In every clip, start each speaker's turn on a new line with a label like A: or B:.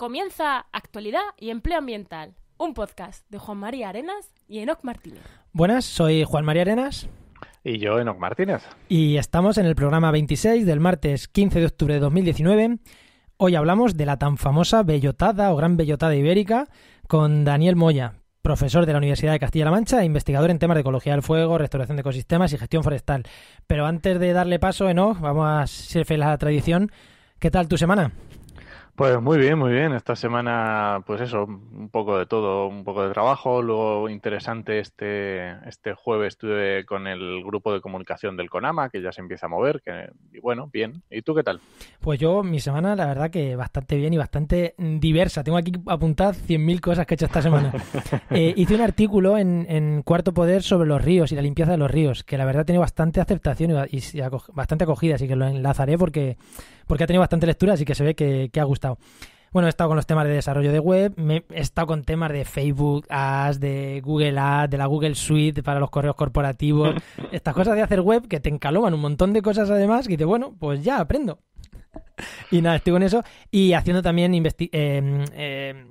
A: Comienza Actualidad y Empleo Ambiental, un podcast de Juan María Arenas y Enoc Martínez. Buenas, soy Juan María Arenas. Y yo, Enoc Martínez. Y estamos en el programa 26 del martes 15 de octubre de 2019. Hoy hablamos de la tan famosa bellotada o gran bellotada ibérica con Daniel Moya, profesor de la Universidad de Castilla-La Mancha e investigador en temas de ecología del fuego, restauración de ecosistemas y gestión forestal. Pero antes de darle paso, Enoc, vamos a ser fieles a la tradición. ¿Qué tal tu semana?
B: Pues muy bien, muy bien. Esta semana, pues eso, un poco de todo, un poco de trabajo. Luego, interesante, este, este jueves estuve con el grupo de comunicación del CONAMA, que ya se empieza a mover. Que, y bueno, bien. ¿Y tú qué tal?
A: Pues yo, mi semana, la verdad que bastante bien y bastante diversa. Tengo aquí apuntadas 100.000 cosas que he hecho esta semana. Eh, hice un artículo en, Cuarto Poder sobre los ríos y la limpieza de los ríos, que la verdad tiene bastante aceptación y, y bastante acogida, así que lo enlazaré porque porque ha tenido bastante lectura, así que se ve que, ha gustado. Bueno, he estado con los temas de desarrollo de web, he estado con temas de Facebook Ads, de Google Ads, de la Google Suite para los correos corporativos, estas cosas de hacer web que te encaloman un montón de cosas además, y dices, bueno, pues ya aprendo. y nada, estoy con eso. Y haciendo también eh, eh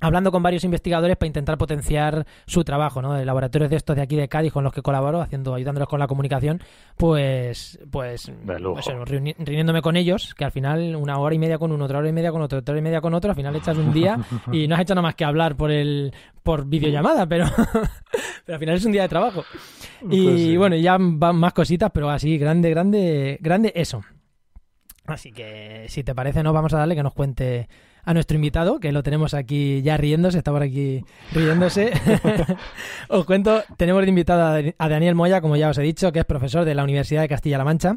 A: hablando con varios investigadores para intentar potenciar su trabajo, ¿no? De laboratorios de estos de aquí de Cádiz con los que colaboro, haciendo, ayudándolos con la comunicación, pues, pues, pues reuniéndome con ellos, que al final una hora y media con uno, otra hora y media con otro, otra hora y media con otro, al final echas un día y no has hecho nada más que hablar por el, por videollamada, pero, pero al final es un día de trabajo. Y pues bueno, ya van más cositas, pero así, grande, grande, grande eso. Así que si te parece, no vamos a darle que nos cuente a nuestro invitado, que lo tenemos aquí ya riéndose, está por aquí riéndose. os cuento, tenemos de invitado a Daniel Moya, como ya os he dicho, que es profesor de la Universidad de Castilla-La Mancha.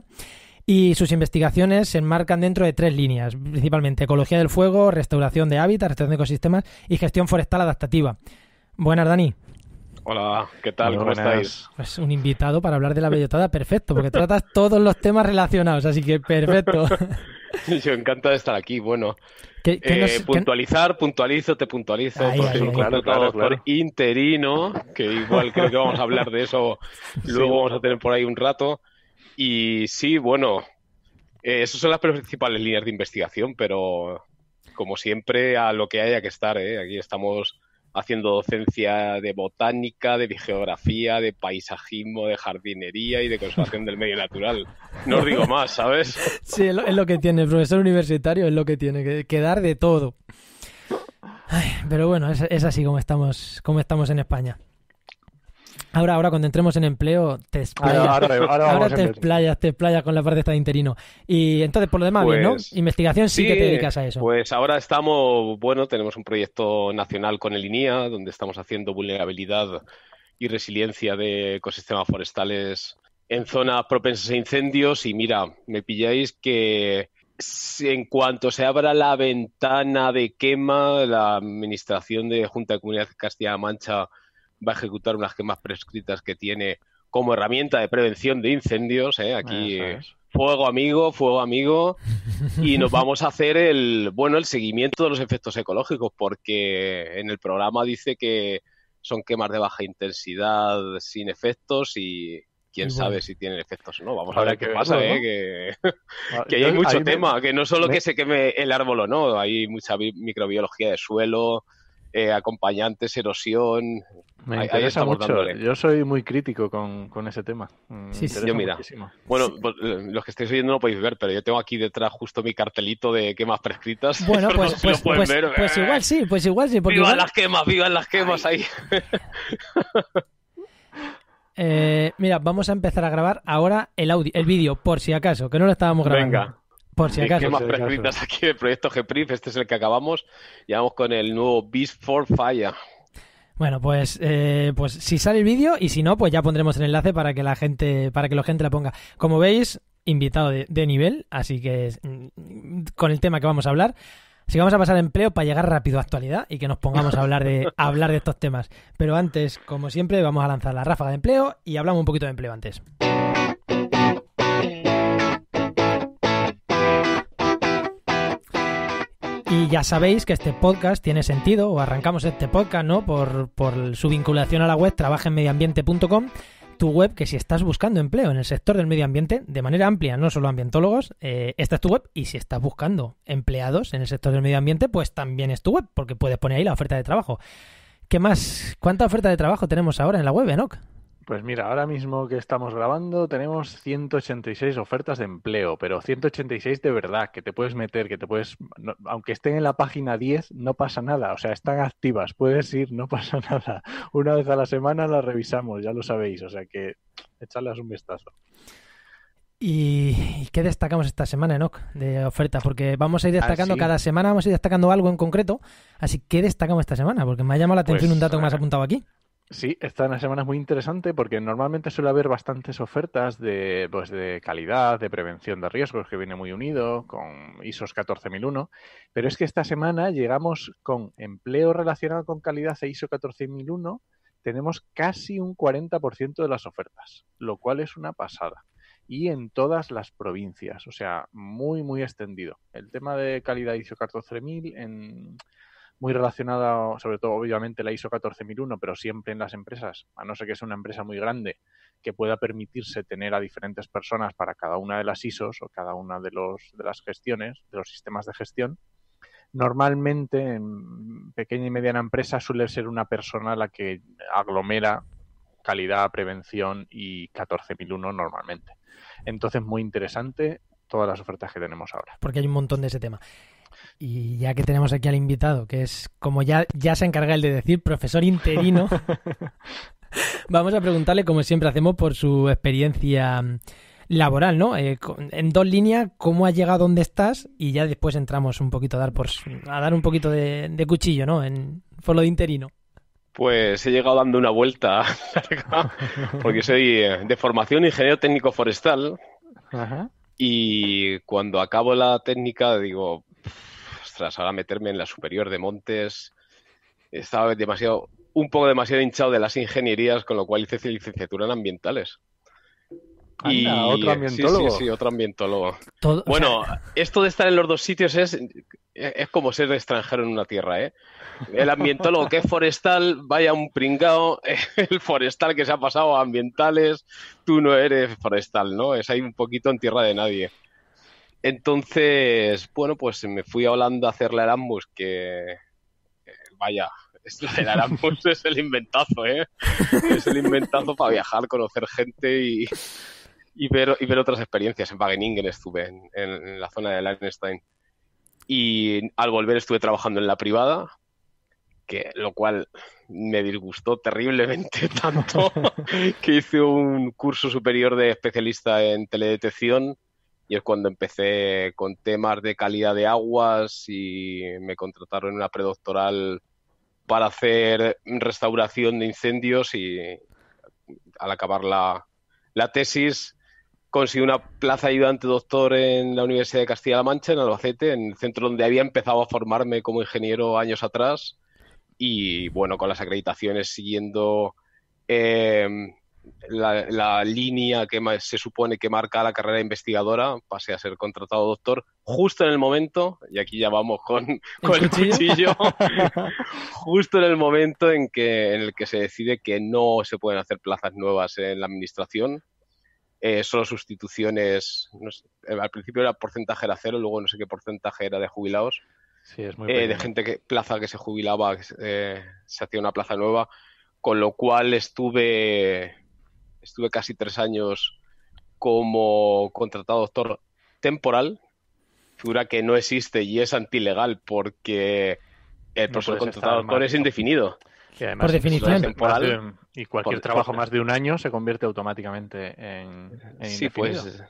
A: Y sus investigaciones se enmarcan dentro de tres líneas, principalmente ecología del fuego, restauración de hábitat, restauración de ecosistemas y gestión forestal adaptativa. Buenas, Dani.
C: Hola, ¿qué tal? ¿Cómo estáis? es
A: pues un invitado para hablar de la bellotada, perfecto, porque tratas todos los temas relacionados, así que perfecto.
C: Yo encanta de estar aquí, bueno. Eh, puntualizar, puntualizo, te puntualizo, porque claro, interino, que igual creo que vamos a hablar de eso, luego vamos a tener por ahí un rato. Y sí, bueno, eh, esas son las principales líneas de investigación, pero como siempre, a lo que haya que estar, ¿eh? aquí estamos haciendo docencia de botánica, de geografía, de paisajismo, de jardinería y de conservación del medio natural. No os digo más, ¿sabes?
A: Sí, es lo, que tiene el profesor universitario, es lo que tiene, que, dar de todo. pero bueno, es, es, así como estamos, como estamos en España. Ahora, cuando entremos en empleo, te explayas. te playa con la parte esta de interino. Y entonces, por lo demás, ¿no? Pues, Investigación sí, que te dedicas a
C: eso. Pues ahora estamos, bueno, tenemos un proyecto nacional con el INIA, donde estamos haciendo vulnerabilidad y resiliencia de ecosistemas forestales en zonas propensas a incendios. Y mira, me pilláis que en cuanto se abra la ventana de quema, la administración de Junta de Comunidad Castilla-La Mancha va a ejecutar unas quemas prescritas que tiene como herramienta de prevención de incendios. ¿eh? Aquí fuego amigo, fuego amigo. Y nos vamos a hacer el, bueno, el seguimiento de los efectos ecológicos, porque en el programa dice que son quemas de baja intensidad sin efectos y, quién sabe si tienen efectos o no. Vamos a, ver, qué pasa, ¿eh? Que, ah, hay mucho tema, que no solo que se queme el árbol o no, hay mucha microbiología de suelo, eh, acompañantes, erosión. Me mucho.
B: Yo soy muy crítico con, ese tema. sí,
C: Bueno, pues, eh, los que estáis oyendo no podéis ver, pero yo tengo aquí detrás justo mi cartelito de quemas prescritas. Bueno, pues, pues, pues,
A: pues eh. igual sí, pues igual sí. vivan las quemas, vivan las quemas ahí. mira, vamos a empezar a grabar ahora el audio, el vídeo, por si acaso, que no lo estábamos grabando. Venga. Por si acaso. más prescritas
C: aquí del proyecto GPRIF, este es el que acabamos. vamos con el nuevo Beast for Fire.
A: Bueno, pues, eh, pues si sale el vídeo y si no, pues ya pondremos el enlace para que la gente, para que la gente la ponga. Como veis, invitado de, nivel, así que mm, con el tema que vamos a hablar. Así vamos a pasar a empleo para llegar rápido a actualidad y que nos pongamos a hablar de, a hablar de estos temas. Pero antes, como siempre, vamos a lanzar la ráfaga de empleo y hablamos un poquito de empleo antes. Y ya sabéis que este podcast tiene sentido, o arrancamos este podcast, ¿no? Por, su vinculación a la web trabajenmedioambiente.com, tu web que si estás buscando empleo en el sector del medio ambiente, de manera amplia, no solo ambientólogos, eh, esta es tu web. Y si estás buscando empleados en el sector del medio ambiente, pues también es tu web, porque puedes poner ahí la oferta de trabajo. ¿Qué más? ¿Cuánta oferta de trabajo tenemos ahora en la web, Enoch?
B: Pues mira, ahora mismo que estamos grabando tenemos 186 ofertas de empleo, pero 186 de verdad, que te puedes meter, que te puedes, aunque estén en la página 10, no pasa nada, o sea, están activas, puedes ir, no pasa nada. Una vez a la semana las revisamos, ya lo sabéis, o sea que echarlas un vistazo.
A: ¿Y qué destacamos esta semana, Enoch, de ofertas? Porque vamos a ir ah, destacando, cada semana vamos a ir destacando algo en concreto. Así que, ¿qué destacamos esta semana? Porque me ha llamado la pues atención un dato que me has apuntado aquí.
B: Sí, esta semana es muy interesante porque normalmente suele haber bastantes ofertas de, pues, de calidad, de prevención de riesgos, que viene muy unido con ISO 14001, pero es que esta semana llegamos con empleo relacionado con calidad e ISO 14001, tenemos casi un 40% de las ofertas, lo cual es una pasada. Y en todas las provincias, o sea, muy, muy extendido. El tema de calidad ISO 14000 en muy relacionada, sobre todo obviamente la ISO 14001, pero siempre en las empresas, a no ser que sea una empresa muy grande que pueda permitirse tener a diferentes personas para cada una de las ISOs o cada una de, los, de las gestiones, de los sistemas de gestión, normalmente en pequeña y mediana empresa suele ser una persona la que aglomera calidad, prevención y 14001 normalmente. Entonces, muy interesante todas las ofertas que tenemos ahora.
A: Porque hay un montón de ese tema. Y ya que tenemos aquí al invitado, que es, como ya, ya se encarga el de decir, profesor interino, vamos a preguntarle, como siempre hacemos, por su experiencia laboral, ¿no? Eh, en dos líneas, cómo ha llegado a donde estás y ya después entramos un poquito a dar, por, a dar un poquito de, cuchillo, ¿no? En, por lo de interino.
C: Pues he llegado dando una vuelta
B: porque
C: soy eh, de formación ingeniero técnico forestal y cuando acabo la técnica digo, ahora meterme en la superior de Montes. Estaba demasiado, un poco demasiado hinchado de las ingenierías, con lo cual hice licenciatura en ambientales.
B: y otro ambientólogo. Sí, sí,
C: otro ambientólogo. bueno, esto de estar en los dos sitios es, es como ser extranjero en una tierra, ¿eh? El ambientólogo que es forestal, vaya un pringao, el forestal que se ha pasado a ambientales, tú no eres forestal, ¿no? Es ahí un poquito en tierra de nadie. Entonces, bueno, pues me fui a Holanda a hacer la Erasmus, que eh, vaya, el Erambus es el inventazo, ¿eh? Es el inventazo para viajar, conocer gente y, ver, otras experiencias. En Wageningen estuve, en, la zona de Leinstein. Y al volver estuve trabajando en la privada, que, lo cual me disgustó terriblemente tanto que hice un curso superior de especialista en teledetección y es cuando empecé con temas de calidad de aguas y me contrataron en una predoctoral para hacer restauración de incendios y al acabar la, tesis conseguí una plaza ayudante doctor en la Universidad de Castilla-La Mancha, en Albacete, en el centro donde había empezado a formarme como ingeniero años atrás y bueno, con las acreditaciones siguiendo... Eh, la, línea que se supone que marca la carrera investigadora pase a ser contratado doctor justo en el momento, y aquí ya vamos con, el cuchillo, justo en el momento en, que, en el que se decide que no se pueden hacer plazas nuevas en la administración. son eh, solo sustituciones, eh, al principio era porcentaje era cero, luego no sé qué porcentaje era de jubilados. Eh, de gente que plaza que se jubilaba, se hacía una plaza nueva, con lo cual estuve estuve casi tres años como contratado doctor temporal, figura que no existe y es antilegal porque el profesor contratado doctor es indefinido.
A: Y además, por definición.
C: y cualquier trabajo más
B: de un año se convierte automáticamente en, sí, pues.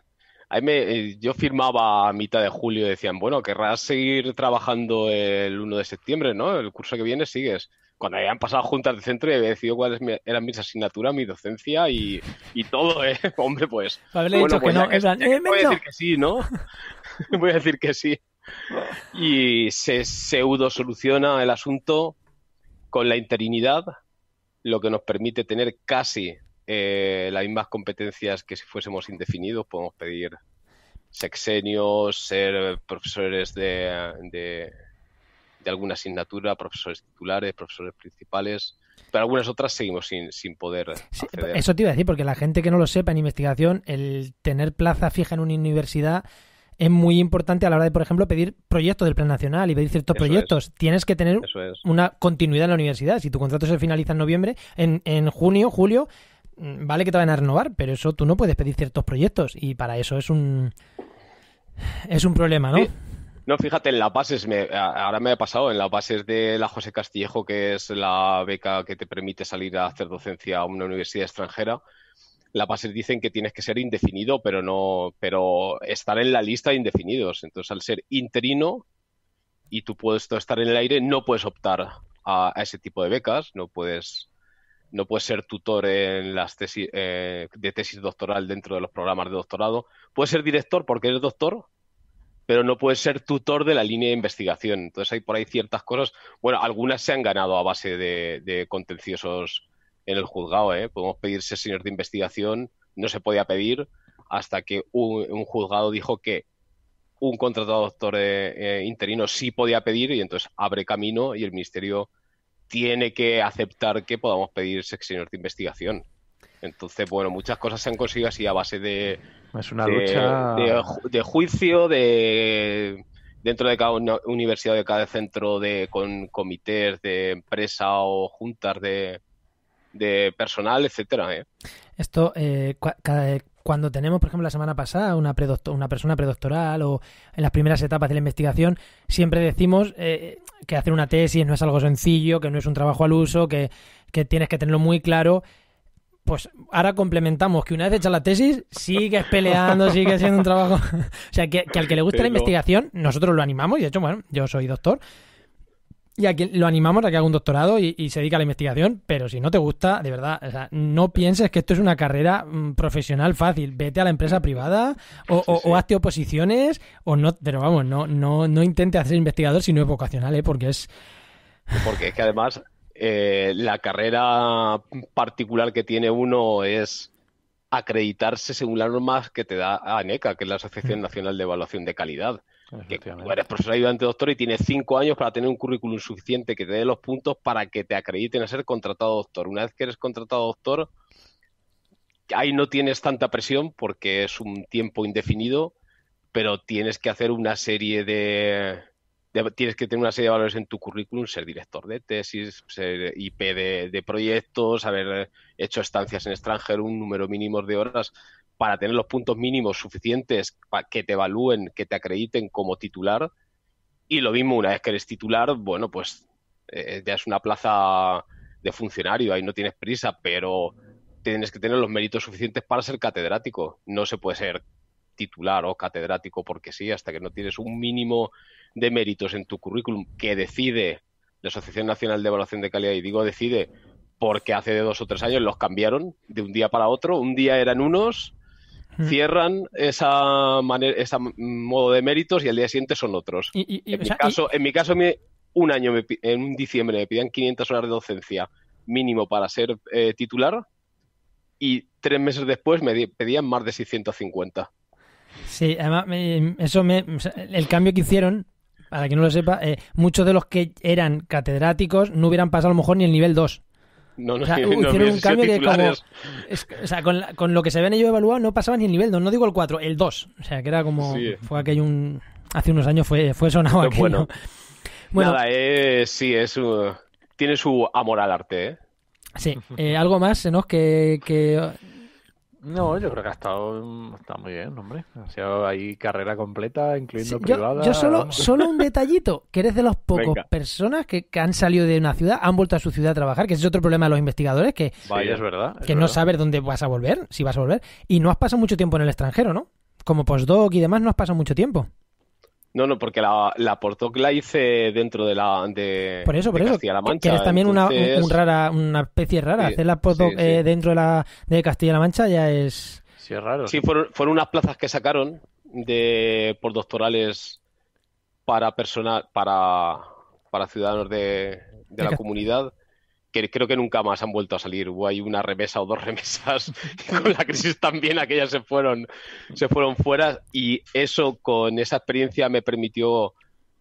C: Eh, yo firmaba a mitad de julio y decían, bueno, querrás seguir trabajando el 1 de septiembre, ¿no? El curso que viene sigues cuando habían pasado juntas de centro y había decidido cuáles eran mis asignaturas, mi docencia y, todo, ¿eh? Hombre, pues. voy a pues eh, decir que sí, ¿no? voy a decir que sí. Y se pseudo soluciona el asunto con la interinidad, lo que nos permite tener casi eh, las mismas competencias que si fuésemos indefinidos, podemos pedir sexenios, ser profesores de, de alguna asignatura, profesores titulares, profesores principales, pero algunas otras seguimos sin, sin poder.
A: eso te iba a decir, porque la gente que no lo sepa en investigación, el tener plaza fija en una universidad es muy importante a la hora de, por ejemplo, pedir proyectos del Plan Nacional y pedir ciertos proyectos. Tienes que tener una continuidad en la universidad. Si tu contrato se finaliza en noviembre, en, en junio, julio, mm, vale que te van a renovar, pero eso tú no puedes pedir ciertos proyectos y para eso es un es un problema, ¿no?
C: No, fíjate, en las bases, ahora me ha pasado, en las bases de la José Castillejo, que es la beca que te permite salir a hacer docencia a una universidad extranjera, la bases dicen que tienes que ser indefinido, pero no, pero estar en la lista de indefinidos. Entonces, al ser interino y tu puedes estar en el aire, no puedes optar a, ese tipo de becas, no puedes, no puedes ser tutor en las tesis eh, de tesis doctoral dentro de los programas de doctorado, puedes ser director porque eres doctor, pero no puede ser tutor de la línea de investigación. Entonces hay por ahí ciertas cosas, bueno, algunas se han ganado a base de, contenciosos en el juzgado. ¿eh? Podemos pedir señor de investigación, no se podía pedir hasta que un, juzgado dijo que un contratado doctor eh, eh, interino sí podía pedir y entonces abre camino y el ministerio tiene que aceptar que podamos pedir señor de investigación. Entonces, bueno, muchas cosas se han conseguido así a base de. Es una lucha. De, juicio, de. Dentro de cada universidad, de cada centro, de con comités de empresa o juntas de, de personal, etcétera. ¿eh?
A: Esto, eh, cuando tenemos, por ejemplo, la semana pasada una, una persona predoctoral o en las primeras etapas de la investigación, siempre decimos eh, que hacer una tesis no es algo sencillo, que no es un trabajo al uso, que, que tienes que tenerlo muy claro pues ahora complementamos que una vez hecha la tesis, sigues peleando, sigues haciendo un trabajo. o sea, que, al que le guste la investigación, nosotros lo animamos. Y de hecho, bueno, yo soy doctor. Y a quien lo animamos a que haga un doctorado y, se dedique a la investigación, pero si no te gusta, de verdad, o sea, no pienses que esto es una carrera mm, profesional fácil. Vete a la empresa privada o, hazte oposiciones o no, pero vamos, no, no, no intentes hacer investigador si no es vocacional, ¿eh? porque es...
C: Porque es que además eh, la carrera particular que tiene uno es acreditarse según las normas que te da ANECA, que es la Asociación Nacional de Evaluación de Calidad. Que eres profesor ayudante doctor y tienes cinco años para tener un currículum suficiente que te dé los puntos para que te acrediten a ser contratado doctor. Una vez que eres contratado doctor, ahí no tienes tanta presión porque es un tiempo indefinido, pero tienes que hacer una serie de, tienes que tener una serie de valores en tu currículum, ser director de tesis, ser IP de, proyectos, haber hecho estancias en extranjero, un número mínimo de horas para tener los puntos mínimos suficientes para que te evalúen, que te acrediten como titular. Y lo mismo, una vez que eres titular, bueno, pues eh, ya es una plaza de funcionario, ahí no tienes prisa, pero tienes que tener los méritos suficientes para ser catedrático. No se puede ser titular o catedrático porque sí, hasta que no tienes un mínimo de méritos en tu currículum que decide la Asociación Nacional de Evaluación de Calidad, y digo decide porque hace de dos o tres años los cambiaron de un día para otro, un día eran unos, mm. cierran esa ese modo de méritos y al día siguiente son otros. en, mi caso, en, mi caso, un año, en un diciembre, me pedían 500 horas de docencia mínimo para ser eh, titular y tres meses después me pedían más de 650.
A: Sí, además, eso me, el cambio que hicieron, para que no lo sepa, eh, muchos de los que eran catedráticos no hubieran pasado a lo mejor ni el nivel 2. No, no, o no, uh, hicieron un cambio que como, o sea, con, con, lo que se habían ellos evaluado no pasaban ni el nivel 2, no digo el 4, el 2. O sea, que era como... Sí. Fue aquello un... Hace unos años fue, fue sonado Bueno. Nada, eh,
C: sí, es, uh, tiene su amor al arte, ¿eh?
A: Sí, eh, algo más, ¿no? que no,
B: yo creo que ha estado, está muy bien, hombre. Ha sido ahí carrera completa, incluyendo privada. Yo, solo, solo
A: un detallito, que eres de los pocos personas que, han salido de una ciudad, han vuelto a su ciudad a trabajar, que es otro problema de los investigadores, que, es verdad, que no sabes dónde vas a volver, si vas a volver. Y no has pasado mucho tiempo en el extranjero, ¿no? Como postdoc y demás, no has pasado mucho tiempo.
C: No, no, porque la, la Portoc la hice dentro de la de, Castilla-La Mancha. Que eres también una,
A: especie rara. Hacer la Portoc eh, dentro de, la, de Castilla-La Mancha ya es...
C: Sí, es raro. Sí, fueron, unas plazas que sacaron de por doctorales para personal, para, para ciudadanos de, de la comunidad creo que nunca más han vuelto a salir. Hubo ahí una remesa o dos remesas con la crisis también, aquellas se fueron, se fueron fuera y eso con esa experiencia me permitió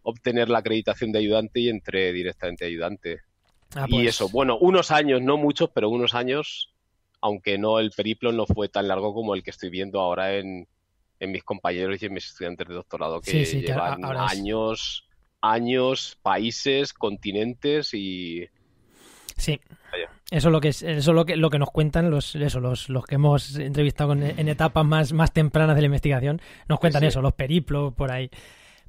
C: obtener la acreditación de ayudante y entré directamente ayudante. Ah, y pues. eso, bueno, unos años, no muchos, pero unos años, aunque no el periplo no fue tan largo como el que estoy viendo ahora en, mis compañeros y en mis estudiantes de doctorado que llevan años, años, países, continentes y,
A: Sí. Eso es lo que eso lo que nos cuentan los que hemos entrevistado en, etapas más, tempranas de la investigación, nos cuentan eso, los periplos por ahí.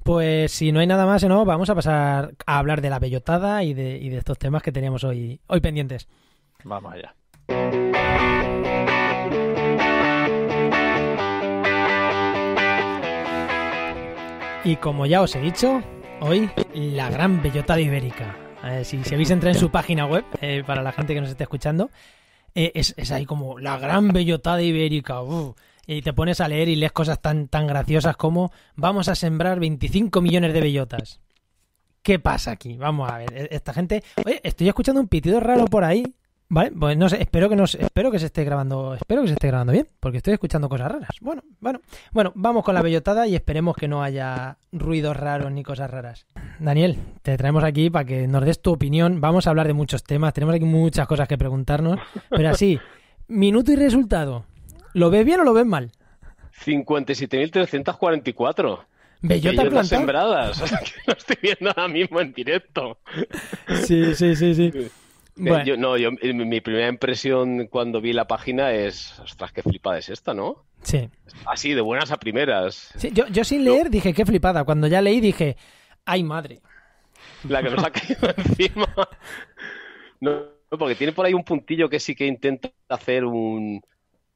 A: Pues si no hay nada más, ¿no? vamos a pasar a hablar de la bellotada y de, estos temas que teníamos hoy, hoy pendientes. Vamos allá. Y como ya os he dicho, hoy la gran bellotada ibérica. Eh, si, si, habéis entrado en su página web, eh, para la gente que nos esté escuchando, eh, es, ahí como la gran bellotada ibérica. y te pones a leer y lees cosas tan, tan graciosas como vamos a sembrar 25 millones de bellotas. ¿Qué pasa aquí? Vamos a ver, e, esta gente... Oye, estoy escuchando un pitido raro por ahí. Vale, pues no sé, espero que nos, espero que se esté grabando, espero que se esté grabando bien, porque estoy escuchando cosas raras. Bueno, bueno, bueno, vamos con la bellotada y esperemos que no haya ruidos raros ni cosas raras. Daniel, te traemos aquí para que nos des tu opinión. Vamos a hablar de muchos temas, tenemos aquí muchas cosas que preguntarnos, pero así, minuto y resultado. ¿Lo ves bien o lo ves mal?
C: 57.344. Bellota plantada. sembradas, o que lo estoy viendo ahora mismo en directo.
A: Sí, sí, sí, sí no,
C: mi primera impresión cuando vi la página es, ostras, qué flipada es esta, ¿no? Sí. Así, de buenas a primeras.
A: yo, sin leer dije, qué flipada. Cuando ya leí dije, ay madre. La que nos ha caído
C: encima. No, porque tiene por ahí un puntillo que sí que intenta hacer un,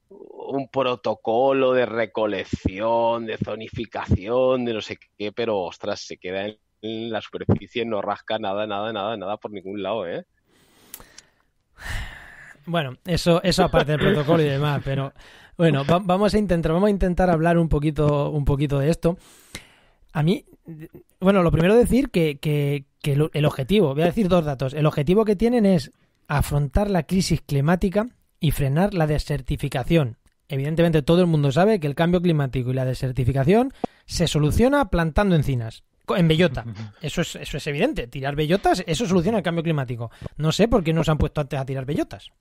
C: un protocolo de recolección, de zonificación, de no sé qué, pero ostras, se queda en la superficie, no rasca nada, nada, nada, nada por ningún lado, ¿eh?
A: Bueno, eso, eso aparte del protocolo y demás, pero bueno, vamos a intentar, vamos a intentar hablar un poquito, un poquito de esto. A mí, bueno, lo primero decir que, que el objetivo, voy a decir dos datos. El objetivo que tienen es afrontar la crisis climática y frenar la desertificación. Evidentemente todo el mundo sabe que el cambio climático y la desertificación se soluciona plantando encinas en bellota. Eso es, eso es evidente. Tirar bellotas, eso soluciona el cambio climático. No sé por qué no se han puesto antes a tirar bellotas.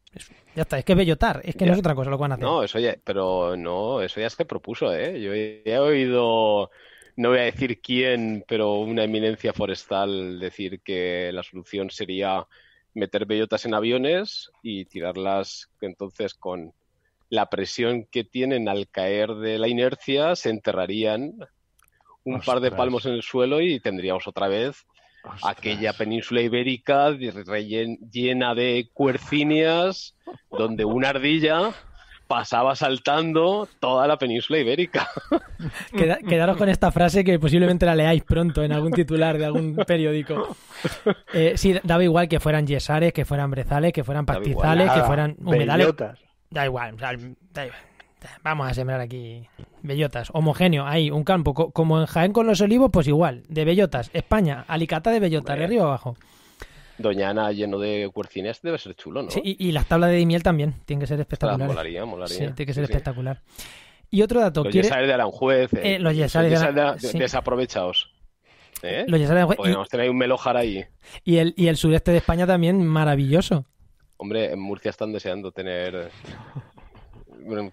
A: ya está, es que bellotar, es que no es otra cosa lo que van a hacer.
C: No, eso ya, pero no, eso ya se propuso, ¿eh? Yo he oído, no voy a decir quién, pero una eminencia forestal decir que la solución sería meter bellotas en aviones y tirarlas entonces con la presión que tienen al caer de la inercia se enterrarían
A: un par de palmos
C: en el suelo y tendríamos otra vez aquella península ibérica llena de cuercinias, donde una ardilla pasaba saltando toda la península ibérica.
A: quedaros con esta frase que posiblemente la leáis pronto en algún titular de algún periódico. Eh, sí, daba igual que fueran yesares, que fueran brezales, que fueran pastizales, que fueran humedales. Da igual, da igual vamos a sembrar aquí bellotas. Homogéneo, hay un campo, como en Jaén con los olivos, pues igual, de bellotas. España, Alicata de bellotas, de arriba abajo.
C: Doñana lleno de cuercines debe ser chulo, ¿no? Sí, y,
A: las tablas de miel también, tiene que ser ah, espectacular. Molaría, molaría. Sí, tiene que ser espectacular. Y otro dato. Los ¿quiere... yesares
C: de Aranjuez. Eh, eh los yesares, ¿eh? de Aranjuez. Los yesares de Aranjuez. Podríamos un melojar ahí.
A: Y el, y el sureste de España también, maravilloso.
C: Hombre, en Murcia están deseando tener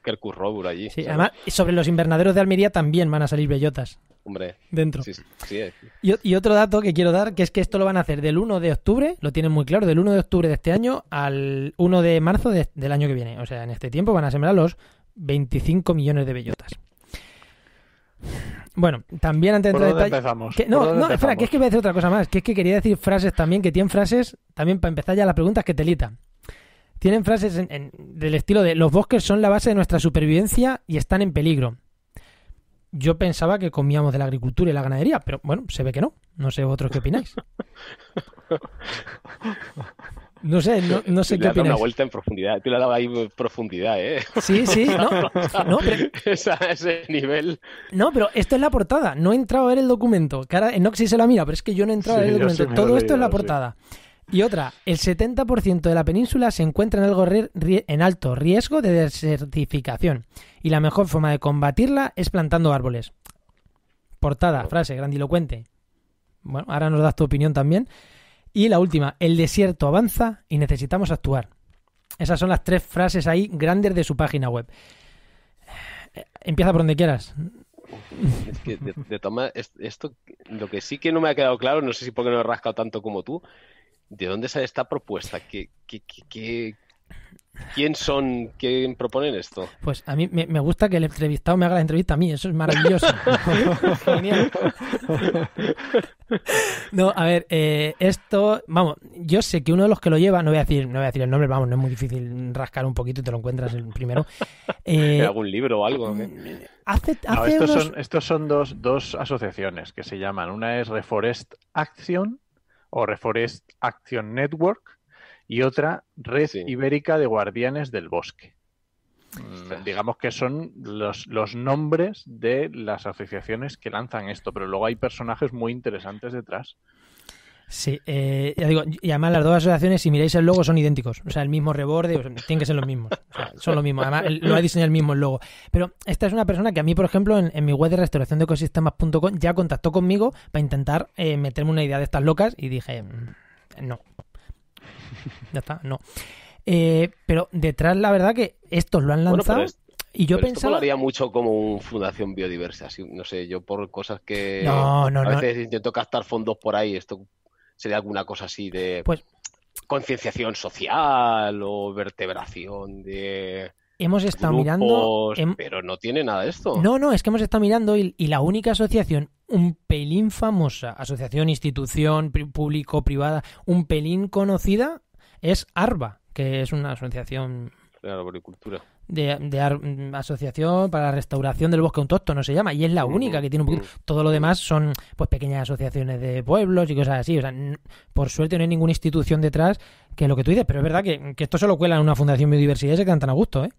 C: Kerkus allí. Sí, además,
A: sobre los invernaderos de Almería también van a salir bellotas. Hombre. Dentro. Eh. y, otro dato que quiero dar, que es que esto lo van a hacer del 1 de octubre, lo tienen muy claro, del 1 de octubre de este año al 1 de marzo del año que viene. O sea, en este tiempo van a sembrar los 25 millones de bellotas. Bueno, también antes de entrar no, no, espera, que es que voy a decir otra cosa más. Que es que quería decir frases también, que tienen frases también para empezar ya las preguntas que te litan. Tienen frases del estilo de los bosques son la base de nuestra supervivencia y están en peligro. Yo pensaba que comíamos de la agricultura y la ganadería, pero bueno, se ve que no. No sé vosotros qué opináis. No sé, no, sé qué opináis. una vuelta
C: en profundidad, le has dado ahí profundidad, ¿eh? Sí, sí, no. no pero... ese nivel.
A: No, pero esto es la portada. No he entrado a ver el documento. Que ahora eh, se la mira, pero es que yo no he entrado a ver el documento. Todo esto es la portada. Y otra, el 70% de la península se encuentra en, algo en alto riesgo de desertificación y la mejor forma de combatirla es plantando árboles. Portada, frase grandilocuente. Bueno, ahora nos das tu opinión también. Y la última, el desierto avanza y necesitamos actuar. Esas son las tres frases ahí grandes de su página web. Eh, empieza por donde quieras.
C: Es que esto, lo que sí que no me ha quedado claro, no sé si porque no he rascado tanto como tú, ¿De dónde sale esta propuesta? ¿Qué, quién son? ¿Quién proponen esto?
A: Pues a mí me, gusta que el entrevistado me haga la entrevista a mí, eso es maravilloso. Genial. no, a ver, eh, esto, vamos, yo sé que uno de los que lo lleva, no voy a decir, no voy a decir el nombre, vamos, no es muy difícil rascar un poquito y te lo encuentras el primero. Eh,
B: algún libro o algo? ¿eh? estos, son, estos son dos, dos asociaciones que se llaman. Una es Reforest Action o Reforest Action Network y otra Red Ibérica de Guardianes del Bosque. Mm, digamos que son los, los, nombres de las asociaciones que lanzan esto, pero luego hay personajes muy interesantes detrás.
A: Sí, eh, ya digo, y además las dos asociaciones, si miráis el logo, son idénticos. O sea, el mismo reborde, tienen que ser los mismos. son los mismos. Además, lo ha diseñado el mismo el logo. Pero esta es una persona que a mí, por ejemplo, en, mi web de restauración de ecosistemas.com ya contactó conmigo para intentar eh, meterme una idea de estas locas y dije, mm, no. Ya está, no. Eh, pero detrás, la verdad, que estos lo han lanzado. y yo pero pensaba.
C: Esto mucho como una fundación biodiversa. Así, no sé, yo por cosas que. No, no, a veces intento captar fondos por ahí. Esto sería alguna cosa así de pues concienciación social o vertebración de...
A: Hemos estado mirando... Pero no tiene nada de esto. No, no, es que hemos estado mirando y, la única asociación un pelín famosa, asociación, institución, público-privada, un pelín conocida es ARBA, que es una asociación... De de, mm, asociación para la restauración del bosque autóctono se llama y es la única que tiene un poquito todo lo demás son pues pequeñas asociaciones de pueblos y cosas así por suerte no hay ninguna institución detrás que lo que tú dices pero es verdad que, esto solo cuela en una fundación biodiversidad y se quedan tan a gusto eh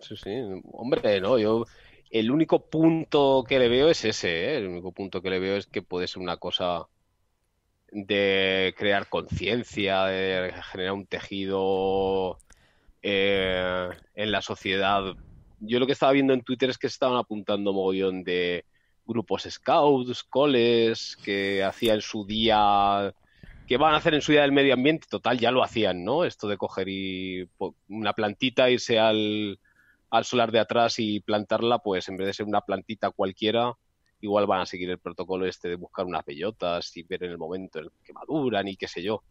C: sí sí hombre no yo el único punto que le veo es ese ¿eh? el único punto que le veo es que puede ser una cosa de crear conciencia, de generar un tejido eh, en la sociedad. Yo lo que estaba viendo en Twitter es que estaban apuntando mogollón de grupos scouts, coles, que hacían su día, que van a hacer en su día del medio ambiente, total, ya lo hacían, ¿no? Esto de coger y una plantita, irse al, al solar de atrás y plantarla, pues en vez de ser una plantita cualquiera, igual van a seguir el protocolo este de buscar unas bellotas y ver en el momento en el que maduran y qué sé yo.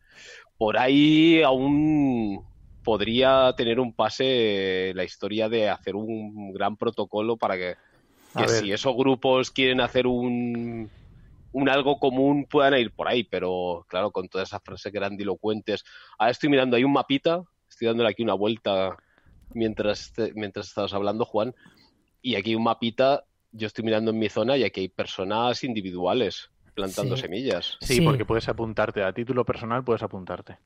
C: Por ahí aún podría tener un pase eh, la historia de hacer un gran protocolo para que, si esos grupos quieren hacer un, un algo común puedan ir por ahí, pero claro, con todas esas frases grandilocuentes. Ahora estoy mirando, hay un mapita, estoy dándole aquí una vuelta mientras, mientras estabas hablando, Juan, y aquí hay un mapita, yo estoy mirando en mi zona y aquí hay personas individuales plantando semillas. sí, porque puedes apuntarte, a título personal puedes
B: apuntarte.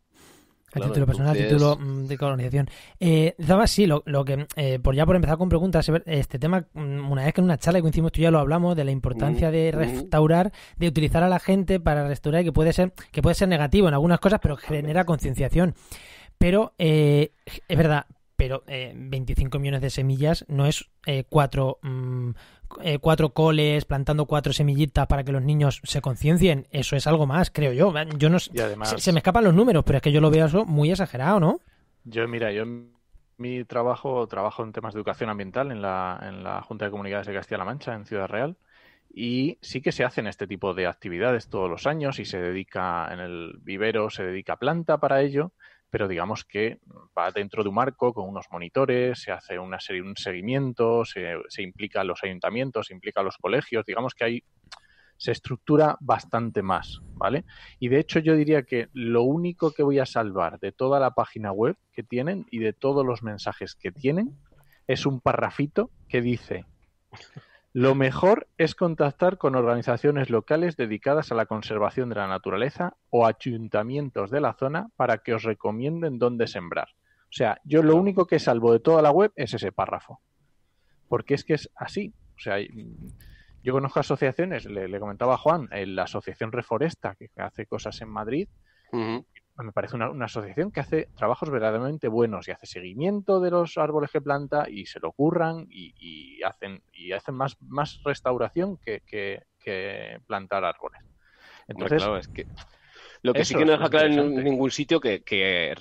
B: A título personal, a título
A: mm, de colonización. Eh, sí, lo, que, eh, por ya por empezar con preguntas, este tema, mm, una vez que en una charla que hicimos tú ya lo hablamos, de la importancia de restaurar, de utilizar a la gente para restaurar, que puede ser, que puede ser negativo en algunas cosas, pero genera concienciación. Pero eh, es verdad, pero 25 eh, millones de semillas no es eh, cuatro, mm, eh, cuatro coles plantando cuatro semillitas para que los niños se conciencien. Eso es algo más, creo yo. yo no, se, me escapan los números, pero es que yo lo veo eso muy exagerado, ¿no?
B: Yo, mira, yo mi trabajo trabajo en temas de educación ambiental en la, en la Junta de Comunidades de Castilla-La Mancha, en Ciudad Real. Y sí que se hacen este tipo de actividades todos los años y se dedica en el vivero, se dedica planta para ello, pero digamos que va dentro de un marco con unos monitores, se hace una serie, un seguimiento, se, implica a los ayuntamientos, se implica a los colegios, digamos que hay se estructura bastante más, ¿vale? Y de hecho yo diría que lo único que voy a salvar de toda la página web que tienen y de todos los mensajes que tienen es un parrafito que dice lo mejor es contactar con organizaciones locales dedicadas a la conservación de la naturaleza o ayuntamientos de la zona para que os recomienden dónde sembrar. O sea, yo lo único que salvo de toda la web es ese párrafo. Porque es que es así. O sea, mm, yo conozco asociaciones, le, comentaba a Juan, eh, la Asociación Reforesta, que hace cosas en Madrid, me parece una, asociación que hace trabajos verdaderamente buenos y hace seguimiento de los árboles que planta y se lo curran y, hacen y hacen más, más restauración que, plantar árboles. Entonces, lo que sí que no deja claro en
C: ningún sitio que, que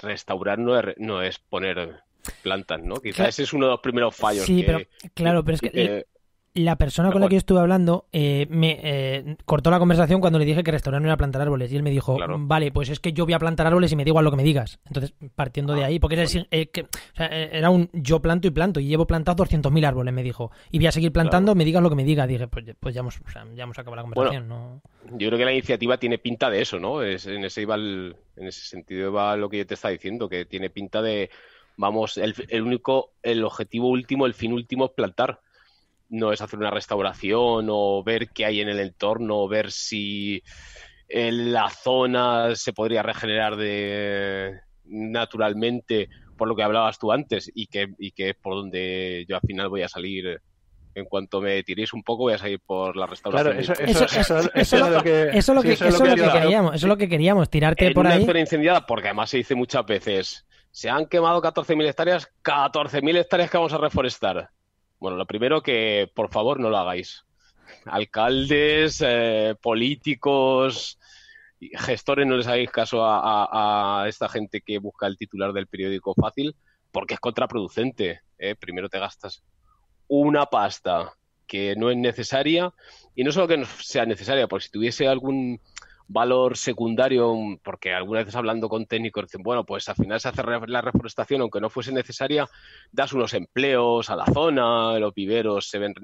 C: restaurar no es, no es poner plantas, ¿no? Quizás ese es uno de los primeros fallos. Sí, pero
A: claro, pero es que la persona con la que yo estuve hablando eh, me eh, cortó la conversación cuando le dije que restaurar no era plantar árboles. Y él me dijo, vale, pues es que yo voy a plantar árboles y me da igual lo que me digas. Entonces, partiendo de ah, ahí, porque era, eh, que, era, un yo planto y planto y llevo plantados 200.000 árboles, me dijo. Y voy a seguir plantando, me digas lo que me digas. Dije, pues, pues ya, hemos, acabado la conversación.
C: Yo creo que la iniciativa tiene pinta de eso, ¿no? Es, en, ese iba en ese sentido va lo que yo te estaba diciendo, que tiene pinta de, vamos, el, el único, el objetivo último, el fin último es plantar no es hacer una restauración o ver qué hay en el entorno, ver si la zona se podría regenerar de naturalmente por lo que hablabas tú antes y que, que es por donde yo al final voy a salir en cuanto me tiréis un poco voy a salir por la restauración. eso, es lo que, queríamos,
A: eso es lo que queríamos, tirarte por ahí.
C: incendiada, porque además se dice muchas veces, se han quemado 14.000 hectáreas, 14.000 hectáreas que vamos a reforestar. Bueno, lo primero que por favor no lo hagáis. Alcaldes, eh, políticos, gestores, no les hagáis caso a, esta gente que busca el titular del periódico fácil, porque es contraproducente. ¿eh? Primero te gastas una pasta que no es necesaria, y no solo que no sea necesaria, porque si tuviese algún valor secundario, porque algunas veces hablando con técnicos dicen, bueno, pues al final se hace la reforestación, aunque no fuese necesaria, das unos empleos a la zona, los viveros se ven,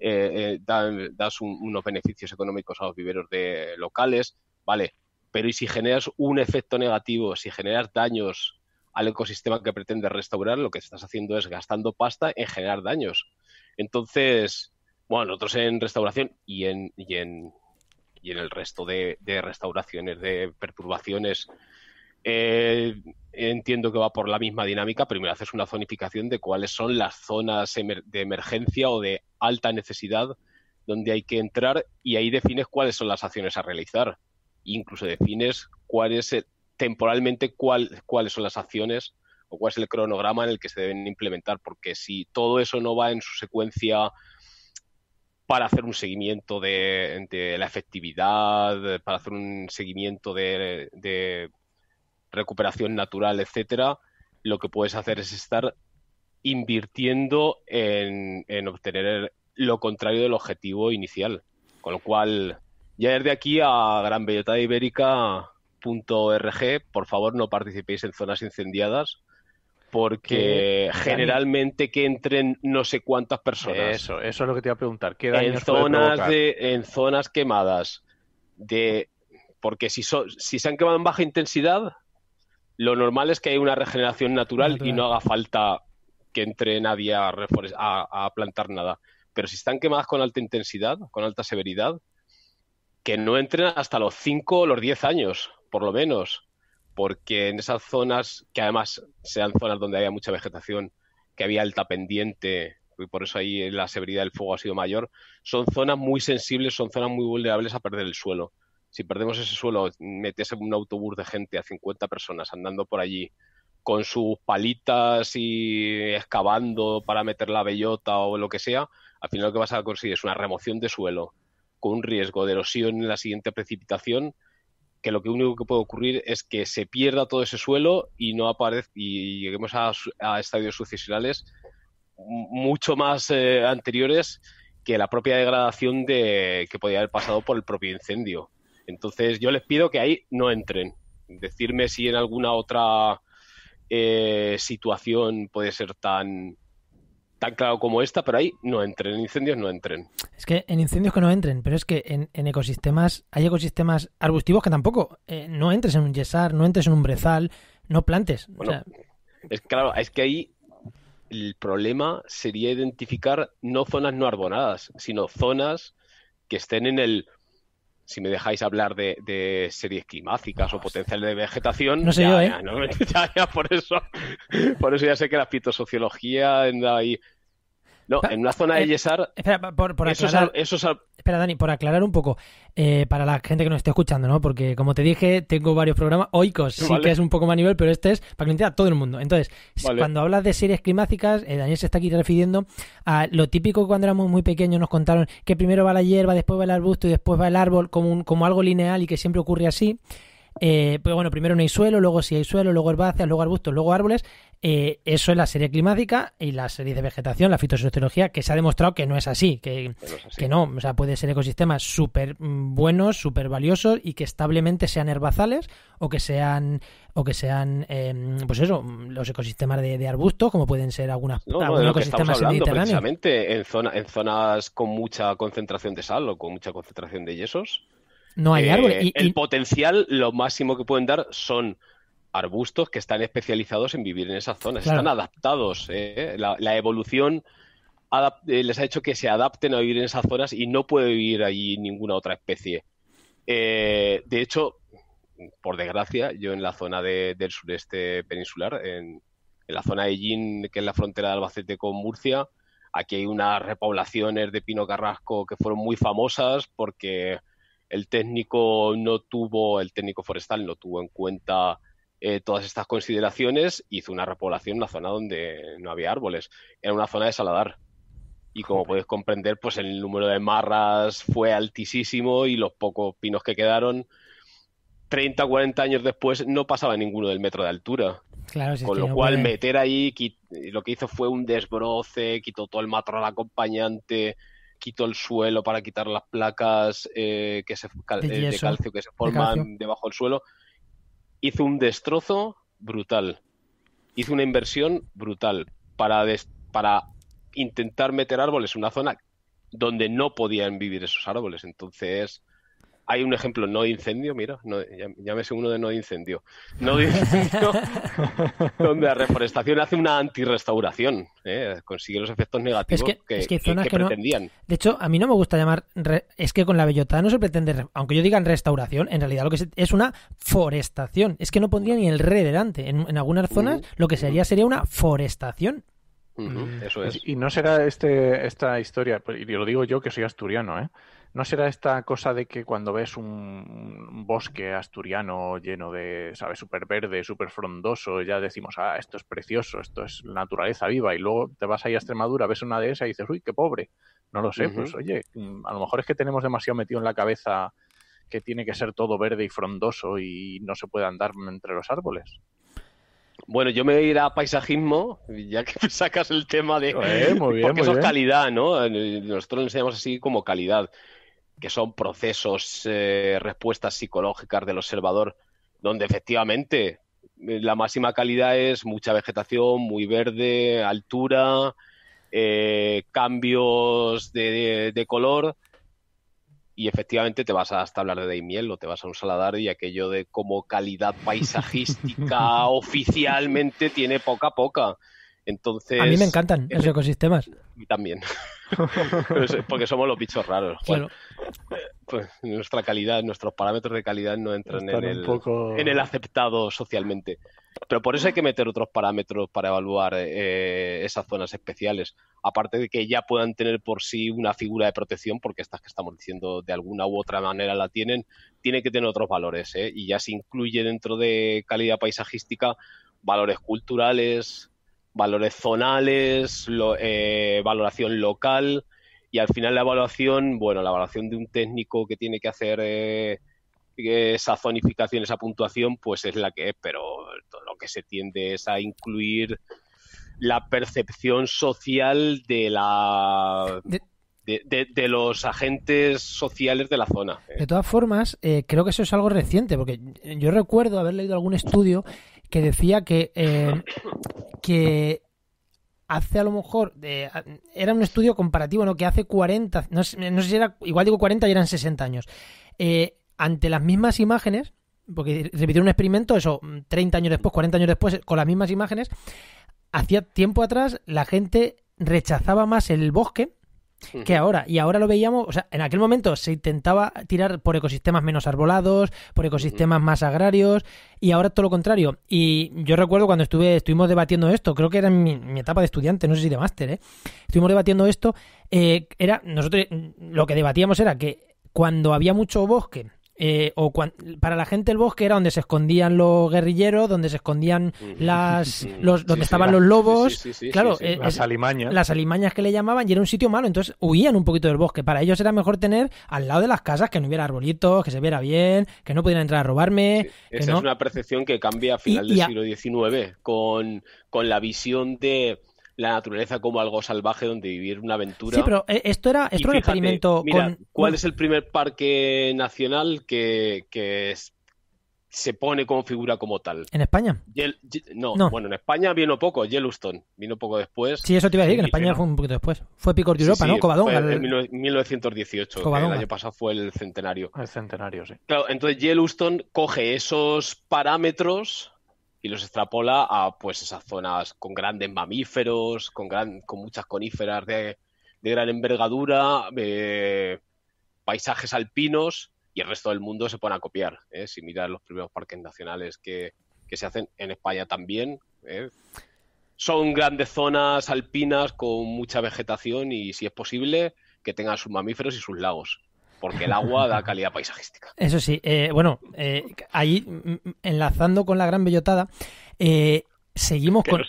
C: eh, eh das unos beneficios económicos a los viveros de locales, ¿vale? Pero ¿y si generas un efecto negativo, si generas daños al ecosistema que pretende restaurar, lo que estás haciendo es gastando pasta en generar daños. Entonces, bueno, nosotros en restauración y en, y en y en el resto de, restauraciones, de perturbaciones, eh, entiendo que va por la misma dinámica. Primero haces una zonificación de cuáles son las zonas de emergencia o de alta necesidad donde hay que entrar y ahí defines cuáles son las acciones a realizar. Incluso defines eh, temporalmente cuál, cuáles son las acciones o cuál es el cronograma en el que se deben implementar, porque si todo eso no va en su secuencia para hacer un seguimiento de, la efectividad, para hacer un seguimiento de, recuperación natural, etcétera, lo que puedes hacer es estar invirtiendo en, obtener lo contrario del objetivo inicial. Con lo cual, ya desde aquí a granbelletadaibérica.org, por favor no participéis en zonas incendiadas porque generalmente que entren no sé cuántas personas. Eso,
B: eso es lo que te iba a preguntar. en zonas
C: en zonas quemadas, de porque si, si se han quemado en baja intensidad, lo normal es que haya una regeneración natural, y no haga falta que entre nadie a, a, a, plantar nada. Pero si están quemadas con alta intensidad, con alta severidad, que no entren hasta los 5 o los 10 años, por lo menos porque en esas zonas, que además sean zonas donde haya mucha vegetación, que había alta pendiente, y por eso ahí la severidad del fuego ha sido mayor, son zonas muy sensibles, son zonas muy vulnerables a perder el suelo. Si perdemos ese suelo, metes en un autobús de gente a 50 personas andando por allí con sus palitas y excavando para meter la bellota o lo que sea, al final lo que vas a conseguir es una remoción de suelo con un riesgo de erosión en la siguiente precipitación que lo que único que puede ocurrir es que se pierda todo ese suelo y no aparezca y lleguemos a, estadios sucesionales mucho más eh, anteriores que la propia degradación de que podía haber pasado por el propio incendio. Entonces yo les pido que ahí no entren. Decirme si en alguna otra eh, situación puede ser tan tan claro como esta, pero ahí no entren, en incendios no entren.
A: Es que en incendios que no entren, pero es que en, ecosistemas, hay ecosistemas arbustivos que tampoco, eh, no entres en un yesar, no entres en un brezal, no plantes.
C: es claro, es que ahí el problema sería identificar no zonas no arbonadas, sino zonas que estén en el si me dejáis hablar de, series climáticas o potenciales de vegetación, no sé ya, ¿eh? ya, ya, por eso, por eso ya sé que la fitosociología anda ahí no, en una zona de eh, Yesar.
A: Espera, por, por eso aclarar, eso espera, Dani, por aclarar un poco, eh, para la gente que nos esté escuchando, ¿no? Porque como te dije, tengo varios programas. oicos sí que es un poco más nivel, pero este es para que a todo el mundo. Entonces, cuando hablas de series climáticas, eh, Daniel se está aquí refiriendo a lo típico que cuando éramos muy pequeños nos contaron que primero va la hierba, después va el arbusto y después va el árbol, como, un, como algo lineal y que siempre ocurre así. Eh, pero bueno, primero no hay suelo, luego si sí hay suelo, luego herbáceas, luego arbustos, luego árboles. Eh, eso es la serie climática y la serie de vegetación, la fitosociología, que se ha demostrado que no es así, que, no, O sea, puede ser ecosistemas súper mm, buenos, súper valiosos y que establemente sean herbazales o que sean, o que sean em, pues eso, los ecosistemas de, arbustos, como pueden ser algunas, algunos ecosistemas mediterráneos.
C: en, zona, en zonas con mucha concentración de sal o con mucha concentración de yesos
A: no hay eh, árboles. el
C: potencial, lo máximo que pueden dar son arbustos que están especializados en vivir en esas zonas, están adaptados. Eh. La, evolución eh, les ha hecho que se adapten a vivir en esas zonas y no puede vivir allí ninguna otra especie. de hecho, por desgracia, yo en la zona del sureste peninsular, en, en, la zona de Yin, que es la frontera de Albacete con Murcia, aquí hay unas repoblaciones de pino carrasco que fueron muy famosas porque el técnico no tuvo, el técnico forestal no tuvo en cuenta eh, todas estas consideraciones, hizo una repoblación en la zona donde no había árboles, era una zona de saladar. Y como puedes comprender, pues el número de marras fue altísimo y los pocos pinos que quedaron, 30 o 40 años después, no pasaba ninguno del metro de altura. Con lo cual, meter ahí, lo que hizo fue un desbroce, quitó todo el matro acompañante, quito el suelo para quitar las placas eh, eh, que se, de, calcio que se forman debajo del suelo. Hizo un destrozo brutal. Hizo una inversión brutal para, para intentar meter árboles en una zona donde no podían vivir esos árboles. Entonces, hay un ejemplo no de incendio, mira, no, llámese uno de no de incendio. No de incendio, donde la reforestación hace una antirrestauración, ¿eh? consigue los efectos negativos que, pretendían.
A: de hecho, a mí no me gusta llamar, es que con la bellota no se pretende, aunque yo en restauración, en realidad lo que es una forestación. Es que no pondría ni el re delante. En, algunas zonas lo que sería sería una forestación.
B: Mm. Eso es. Y no será este, esta historia, pues, y lo digo yo que soy asturiano, ¿eh? ¿No será esta cosa de que cuando ves un bosque asturiano lleno de, ¿sabes?, súper verde, súper frondoso, ya decimos, ah, esto es precioso, esto es naturaleza viva, y luego te vas ahí a Extremadura, ves una de esas y dices, uy, qué pobre. No lo sé, pues oye, mm, a lo mejor es que tenemos demasiado metido en la cabeza que tiene que ser todo verde y frondoso y no se puede andar entre los árboles. Bueno, yo me voy a ir a paisajismo, ya que sacas
C: el tema de... porque eso es calidad, ¿no? Eh, nosotros lo enseñamos así como calidad que son procesos, eh, respuestas psicológicas del observador, donde efectivamente eh, la máxima calidad es mucha vegetación, muy verde, altura, eh, cambios de, color. Y efectivamente te vas a hablar de de Miel o te vas a un saladar y aquello de como calidad paisajística oficialmente tiene poca poca. Entonces. A mí me
A: encantan esos ecosistemas. mí también. porque
C: somos los bichos raros. Bueno. Pues, nuestra calidad, nuestros parámetros de calidad no entran en el, aceptado socialmente. Pero por eso hay que meter otros parámetros para evaluar eh, esas zonas especiales. Aparte de que ya puedan tener por sí una figura de protección, porque estas que estamos diciendo de alguna u otra manera la tienen, tiene que tener otros valores. ¿eh? Y ya se incluye dentro de calidad paisajística valores culturales, valores zonales, eh, valoración local y al final la evaluación, bueno, la evaluación de un técnico que tiene que hacer eh, esa zonificación, esa puntuación, pues es la que es, pero lo que se tiende es a incluir la percepción social de la... De... los agentes sociales de la zona. Eh. De
A: todas formas, creo que eso es algo reciente, porque yo recuerdo haber leído algún estudio que decía eh, que, hace a lo mejor, era un estudio comparativo, ¿no? Que hace 40, no sé, no sé si era, igual digo 40 y eran 60 años. Eh, ante las mismas imágenes, porque repitieron un experimento, eso, 30 años después, 40 años después, con las mismas imágenes, hacía tiempo atrás la gente rechazaba más el bosque que ahora. Y ahora lo veíamos, o sea, en aquel momento se intentaba tirar por ecosistemas menos arbolados, por ecosistemas más agrarios, y ahora todo lo contrario. Y yo recuerdo cuando estuve, estuvimos debatiendo esto, creo que era en mi, etapa de estudiante, no sé si de máster, ¿eh? estuvimos debatiendo esto, eh, era, nosotros lo que debatíamos era que cuando había mucho bosque, eh, o para la gente el bosque era donde se escondían los guerrilleros, donde se escondían mm. las, los, donde estaban los lobos, claro, las
B: alimañas, las
A: alimañas que le llamaban y era un sitio malo, entonces huían un poquito del bosque. Para ellos era mejor tener al lado de las casas que no hubiera arbolitos, que se viera bien, que no pudieran entrar a robarme. Esa es
C: una percepción que cambia a final del siglo XIX con, con la visión de la naturaleza como algo salvaje donde vivir una aventura. Sí, pero
A: eh, esto era, esto un experimento. Mira,
C: ¿Cuál es el primer parque nacional que, se pone como figura como tal? ¿En España? no, bueno, en España vino poco, Yellowstone, vino poco después. Sí, eso te iba a decir, que en España
A: fue un poquito después. Fue Picor de Europa, ¿no? En,
C: 1918, el año pasado fue el centenario. El centenario, sí. Claro, entonces Yellowstone coge esos parámetros y los extrapola a pues esas zonas con grandes mamíferos, con, gran, con muchas coníferas de, gran envergadura, eh, paisajes alpinos y el resto del mundo se pone a copiar. ¿eh? Si miras los primeros parques nacionales que, se hacen en España también, ¿eh? son grandes zonas alpinas con mucha vegetación y si es posible que tengan sus mamíferos y sus lagos porque el agua da calidad paisajística.
A: Eso sí, eh, bueno, eh, ahí mm, mm, enlazando con la gran bellotada, eh, seguimos con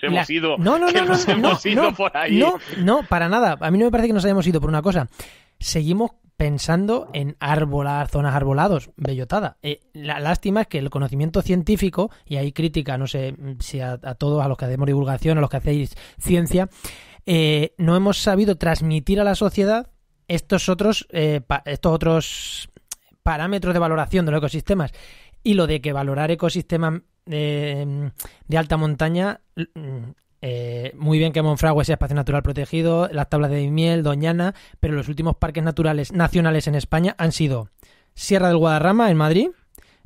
A: no no no nos no, hemos ido por ahí. no no para nada a mí no me parece que nos hayamos ido por una cosa seguimos pensando en arbolar zonas arbolados bellotada eh, la lástima es que el conocimiento científico y hay crítica no sé si a, todos a los que hacemos divulgación a los que hacéis ciencia eh, no hemos sabido transmitir a la sociedad estos otros, eh, estos otros parámetros de valoración de los ecosistemas y lo de que valorar ecosistemas eh, de alta montaña, mm, eh, muy bien que Monfragüe sea espacio natural protegido, las tablas de miel, Doñana, pero los últimos parques naturales nacionales en España han sido Sierra del Guadarrama en Madrid,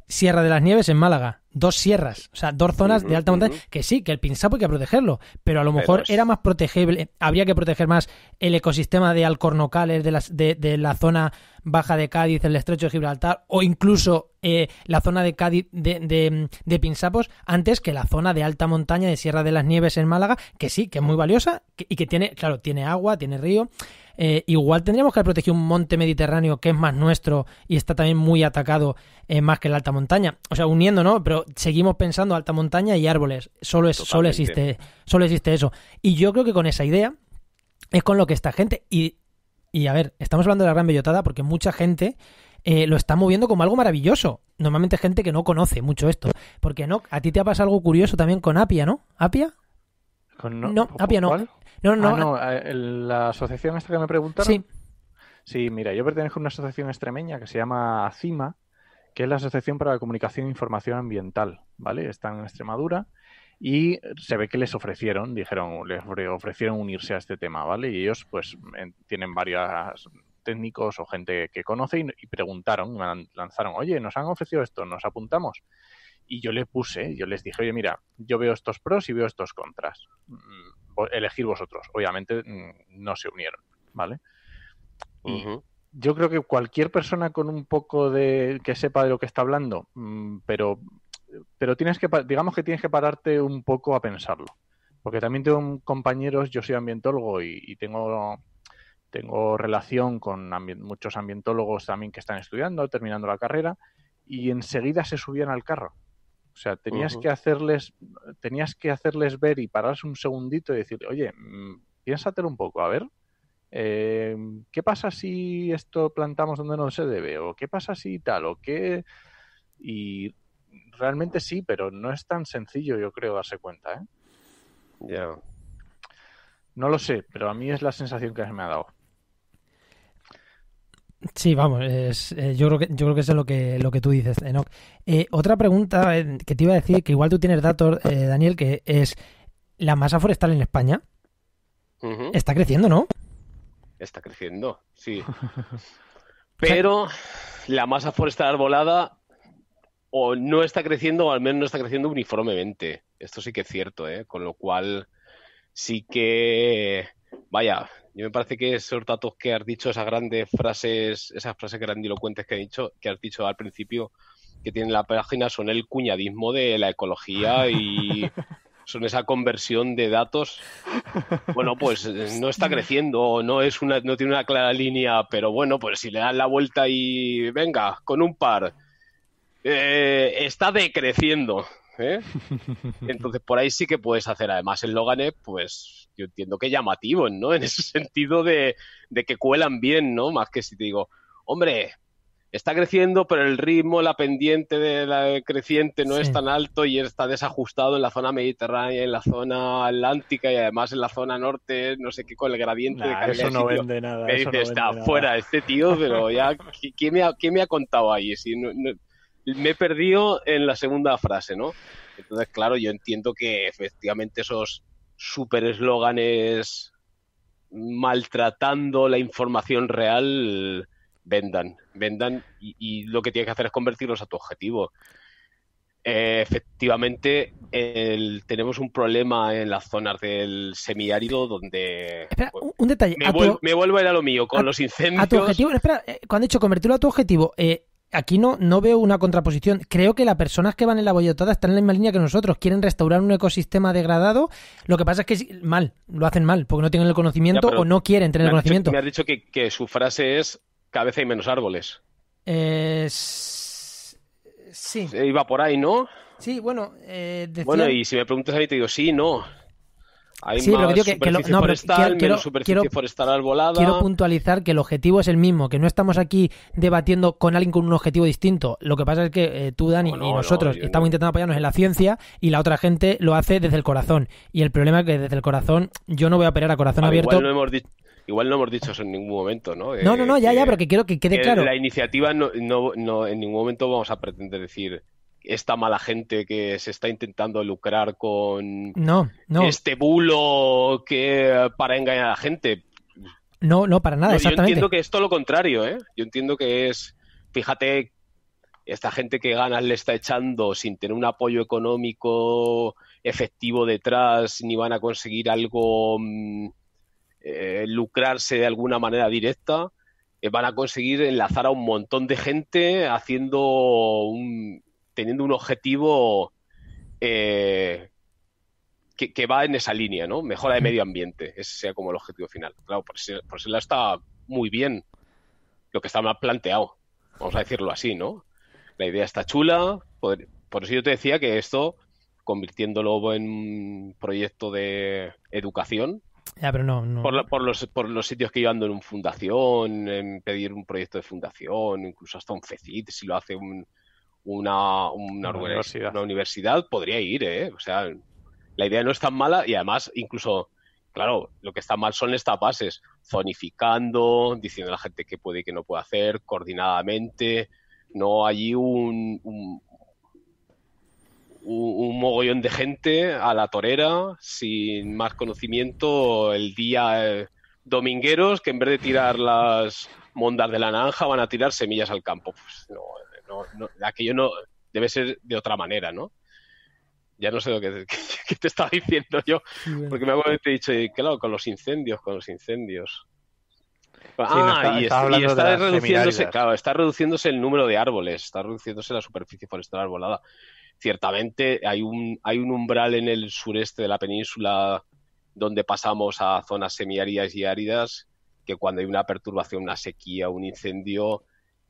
A: Sierra de las Nieves en Málaga, dos sierras, o sea, dos zonas de alta montaña, que sí, que el pinsapo hay que protegerlo, pero a lo mejor era más protegible, habría que proteger más el ecosistema de Alcornocales, de, las, de, de la zona baja de Cádiz, el estrecho de Gibraltar, o incluso eh, la zona de Cádiz de, de, Pinsapos, antes que la zona de alta montaña de Sierra de las Nieves en Málaga, que sí, que es muy valiosa y que tiene, claro, tiene agua, tiene río, eh, igual tendríamos que haber protegido un monte mediterráneo que es más nuestro y está también muy atacado eh, más que la alta montaña. O sea, uniendo, ¿no? Pero seguimos pensando alta montaña y árboles. Solo, es, solo, existe, solo existe eso. Y yo creo que con esa idea es con lo que esta gente... Y, a ver, estamos hablando de la gran bellotada porque mucha gente eh, lo está moviendo como algo maravilloso. Normalmente gente que no conoce mucho esto. Porque no, a ti te ha pasado algo curioso también con Apia, ¿no? ¿Apia? Con no, Apia no. No, no,
B: ah, no. La asociación esta que me preguntaron. Sí. Sí, mira, yo pertenezco a una asociación extremeña que se llama CIMA, que es la Asociación para la Comunicación e Información Ambiental, ¿vale? Están en Extremadura y se ve que les ofrecieron, dijeron, les ofrecieron unirse a este tema, ¿vale? Y ellos, pues, tienen varios técnicos o gente que conoce y, y preguntaron, lanzaron, oye, nos han ofrecido esto, nos apuntamos. Y yo le puse, yo les dije, oye, mira, yo veo estos pros y veo estos contras. Mm, elegir vosotros. Obviamente mm, no se unieron, ¿vale? yo creo que cualquier persona con un poco de que sepa de lo que está hablando, mm, pero, pero tienes que, digamos que tienes que pararte un poco a pensarlo. Porque también tengo compañeros, yo soy ambientólogo y, tengo tengo relación con muchos ambientólogos también que están estudiando, terminando la carrera, y enseguida se subían al carro. O sea, tenías que hacerles, tenías que hacerles ver y pararse un segundito y decir, oye, mm, piénsatelo un poco, a ver, eh, ¿qué pasa si esto plantamos donde no se debe? ¿O qué pasa si tal? ¿O qué? Y realmente sí, pero no es tan sencillo, yo creo, darse cuenta, ¿eh? Ya. No lo sé, pero a mí es la sensación que me ha dado.
A: Sí, vamos, eh, yo, creo que, yo creo que es lo que, lo que tú dices, Enoch. Eh, otra pregunta eh, que te iba a decir, que igual tú tienes datos, Daniel, que es la masa forestal en España. Está creciendo, ¿no?
C: Está creciendo, sí. Pero la masa forestal arbolada o no está creciendo o al menos no está creciendo uniformemente. Esto sí que es cierto, ¿eh? Con lo cual sí que, vaya, yo me parece que esos datos que has dicho, esas grandes frases, esas frases grandilocuentes que, has dicho, que has dicho al principio que tiene la página son el cuñadismo de la ecología y son esa conversión de datos. Bueno, pues eh, no está creciendo, no es una, no tiene una clara línea, pero bueno, pues si le dan la vuelta y venga, con un par. Eh, está decreciendo. ¿eh? Entonces por ahí sí que puedes hacer. Además el pues yo entiendo que llamativo, ¿no? En ese sentido de, que cuelan bien, ¿no? Más que si te digo, hombre, está creciendo, pero el ritmo, la pendiente de la creciente no es tan alto y está desajustado en la zona mediterránea, en la zona atlántica y además en la zona norte, no sé qué, con el gradiente de Eso no vende nada. está fuera este tío, pero ya, ¿qué, me ha, me ha, contado ahí? Si no, me he perdido en la segunda frase, ¿no? Entonces, claro, yo entiendo que efectivamente esos super eslóganes maltratando la información real vendan, vendan y, lo que tienes que hacer es convertirlos a tu objetivo. Eh, efectivamente, tenemos un problema en las zonas del semiárido donde...
A: Espera, pues, un, detalle.
C: Me, vuelvo a ir a lo mío, con los incendios... A tu objetivo,
A: espera, eh, cuando he dicho convertirlo a tu objetivo, eh, aquí no, no veo una contraposición. Creo que las personas que van en la boyotada están en la misma línea que nosotros. Quieren restaurar un ecosistema degradado. Lo que pasa es que mal, lo hacen mal, porque no tienen el conocimiento o no quieren tener el conocimiento.
C: me has dicho que, su frase es cabeza y menos árboles.
A: Eh, sí.
C: Eh, iba por ahí, ¿no?
A: Sí, bueno. Eh, bueno, y
C: si me preguntas a mí, te digo sí, no. Hay sí, pero superficie forestal, quiero, superficie Quiero
A: puntualizar que el objetivo es el mismo, que no estamos aquí debatiendo con alguien con un objetivo distinto. Lo que pasa es que eh, tú, Dani, y nosotros estamos intentando apoyarnos en la ciencia y la otra gente lo hace desde el corazón. Y el problema es que desde el corazón yo no voy a operar a corazón ah, abierto.
C: Igual no, hemos dicho eso en ningún momento, ¿no? no, no, no, ya, ya, pero que
A: quiero que quede claro. La
C: iniciativa no, en ningún momento vamos a pretender decir esta mala gente que se está intentando lucrar con este bulo que para engañar a la gente.
A: No, no, para nada, Yo entiendo
C: que es todo lo contrario, ¿eh? Yo entiendo que es, fíjate, esta gente que ganas le está echando sin tener un apoyo económico efectivo detrás, ni van a conseguir algo, mm, eh, lucrarse de alguna manera directa eh, van a conseguir enlazar a un montón de gente haciendo un, teniendo un objetivo eh, que, va en esa línea, ¿no? Mejora de medio ambiente, ese sea como el objetivo final. Claro, por si por está muy bien lo que está mal planteado, vamos a decirlo así, ¿no? La idea está chula, por eso yo te decía que esto, convirtiéndolo en un proyecto de educación, pero Por, los, por los sitios que yo ando en un fundación, en pedir un proyecto de fundación, incluso hasta un FECIT, si lo hace un, una, universidad. podría ir, ¿eh? O sea, la idea no es tan mala y además incluso, claro, lo que está mal son estas bases, zonificando, diciendo a la gente qué puede y qué no puede hacer, coordinadamente, no allí un, un, mogollón de gente a la torera, sin más conocimiento, el día eh, domingueros, que en vez de tirar las mondas de la naranja van a tirar semillas al campo. Pues no, no, no, aquello no debe ser de otra manera, ¿no? Ya no sé lo que, te estaba diciendo yo, porque me acuerdo que he dicho, claro, con los incendios, con los incendios. Ah, y, está, reduciéndose, el número de árboles, está reduciéndose la superficie forestal arbolada. Ciertamente hay un, hay un umbral en el sureste de la península donde pasamos a zonas semiáridas y áridas que cuando hay una perturbación, una sequía, un incendio,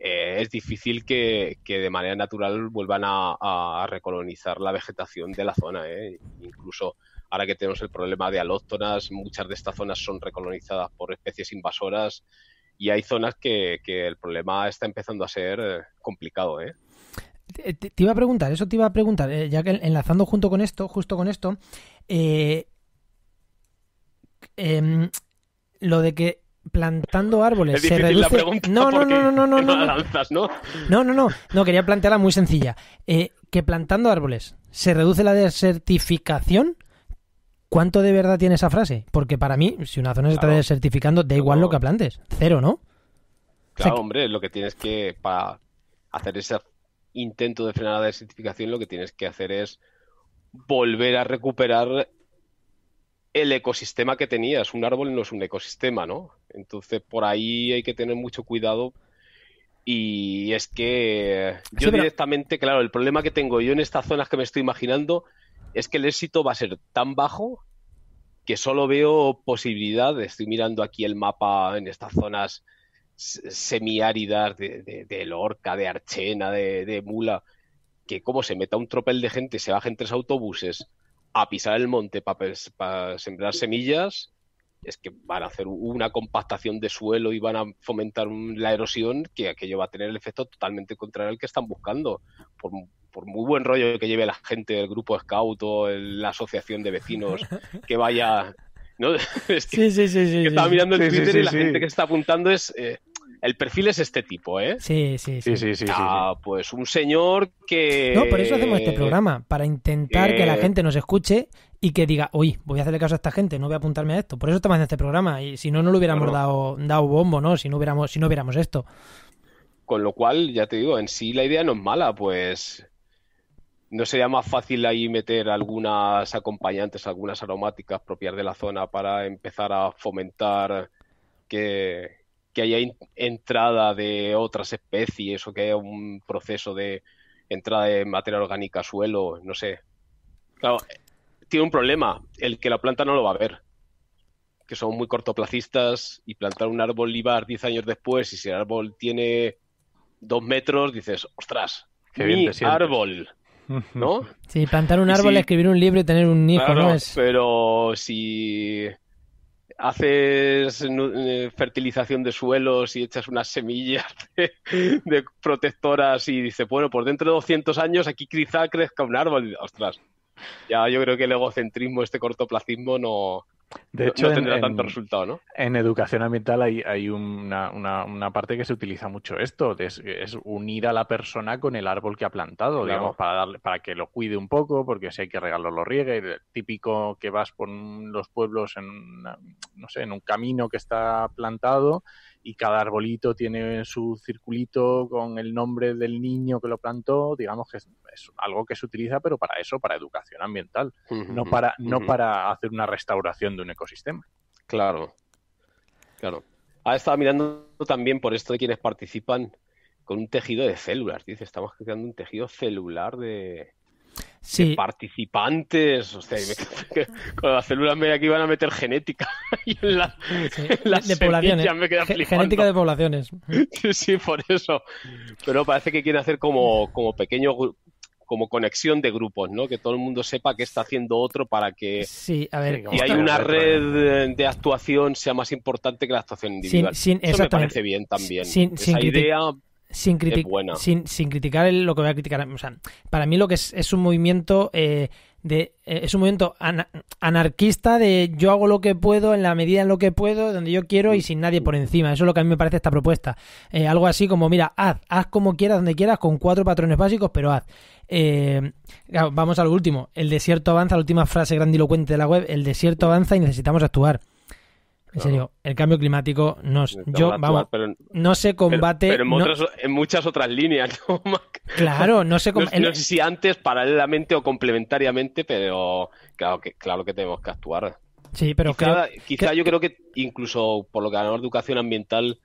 C: eh, es difícil que, de manera natural vuelvan a, recolonizar la vegetación de la zona. ¿eh? Incluso ahora que tenemos el problema de alóctonas, muchas de estas zonas son recolonizadas por especies invasoras y hay zonas que, el problema está empezando a ser eh, complicado.
A: Te, iba a preguntar, eso te iba a preguntar, ya que enlazando junto con esto, justo con esto, em, lo de que plantando árboles. se reduce... la no, no, no, no,
C: ¿no?
A: no, no, quería plantearla muy sencilla. Eh, que plantando árboles se reduce la desertificación. ¿Cuánto de verdad tiene esa frase? Porque para mí, si una zona se está desertificando, da igual lo que plantes. Cero, ¿no? Claro,
C: hombre, lo que tienes que, para hacer ese intento de frenar la desertificación, lo que tienes que hacer es volver a recuperar el ecosistema que tenías. Un árbol no es un ecosistema, ¿no? Entonces por ahí hay que tener mucho cuidado. Y es que yo directamente, claro, el problema que tengo yo en estas zonas que me estoy imaginando es que el éxito va a ser tan bajo que solo veo posibilidades. Estoy mirando aquí el mapa en estas zonas semiáridas de, de, Lorca, de Archena, de, Mula, que como se meta un tropel de gente, se en tres autobuses, a pisar el monte para sembrar semillas, es que van a hacer una compactación de suelo y van a fomentar la erosión que aquello va a tener el efecto totalmente contrario al que están buscando. Por, por muy buen rollo que lleve la gente, del grupo scout o la asociación de vecinos, que vaya... ¿no? sí, sí,
A: sí, mirando el Twitter y la gente que
C: está apuntando es... Eh, el perfil es este tipo, ¿eh? Sí, sí, sí. sí, ah, pues un señor que... No, por eso hacemos este programa,
A: para intentar que la eh. gente nos escuche y que diga, oye, voy a hacerle caso a esta gente, no voy a apuntarme a esto. Por eso estamos en este programa y si no, no lo hubiéramos Dado, dado bombo, ¿no? Si no hubiéramos, si no hubiéramos esto.
C: Con lo cual, ya te digo, en sí la idea no es mala, pues... ¿No sería más fácil ahí meter algunas acompañantes, algunas aromáticas propias de la zona para empezar a fomentar que, que haya entrada de otras especies o que haya un proceso de entrada de materia orgánica a suelo, no sé. Claro, tiene un problema, el que la planta no lo va a ver. Que son muy cortoplacistas y plantar un árbol libar 10 años después y si el árbol tiene dos metros, dices, ostras, qué mi bien árbol.
A: ¿No? Sí, plantar un árbol, escribir un libro y tener un hijo, ¿no?
C: Pero si haces eh, fertilización de suelos y echas unas semillas de, protectoras y dices, bueno, por pues dentro de 200 años aquí quizá crezca un árbol. Ostras, ya yo creo que el egocentrismo, este cortoplacismo no,
B: de hecho, tendrá en, tanto resultado, ¿no? En educación ambiental hay, una, parte que se utiliza mucho esto, es, unir a la persona con el árbol que ha plantado, digamos, para, darle, para que lo cuide un poco, porque si hay que regarlo, lo riegue. típico que vas por los pueblos en, no sé, en un camino que está plantado y cada arbolito tiene su circulito con el nombre del niño que lo plantó, digamos que es, algo que se utiliza, pero para eso, para educación ambiental, no para, para hacer una restauración de un ecosistema. Claro,
C: claro. ha ah, estaba mirando también por esto de quienes participan con un tejido de células, dice, estamos creando un tejido celular de, participantes. O sea, con las células me que iban a meter genética.
A: de poblaciones. genética de poblaciones.
C: sí, por eso. Pero parece que quieren hacer como, como pequeño como conexión de grupos, ¿no? Que todo el mundo sepa qué está haciendo otro para que sí,
A: a ver, Y hay una
C: red de actuación sea más importante que la actuación individual. eso me parece bien también. Sin, Esa idea sin,
A: sin, criticar lo que voy a criticar. para mí lo que es, es un movimiento eh, de eh, es un movimiento anarquista de yo hago lo que puedo en la medida en lo que puedo, donde yo quiero y mm. sin nadie por encima. Eso es lo que a mí me parece esta propuesta. Eh, algo así como, mira, haz, haz como quieras, donde quieras, con cuatro patrones básicos, pero haz. vamos al último. El desierto avanza, la última frase grandilocuente de la web, el desierto avanza y necesitamos actuar. En serio, el cambio climático no, no se combate. en, muchas
C: otras líneas,
A: Claro, no se sé
C: si antes, paralelamente o complementariamente, pero claro que, claro que tenemos que actuar. Sí, pero quizá, yo creo que incluso por lo que hablamos de educación ambiental,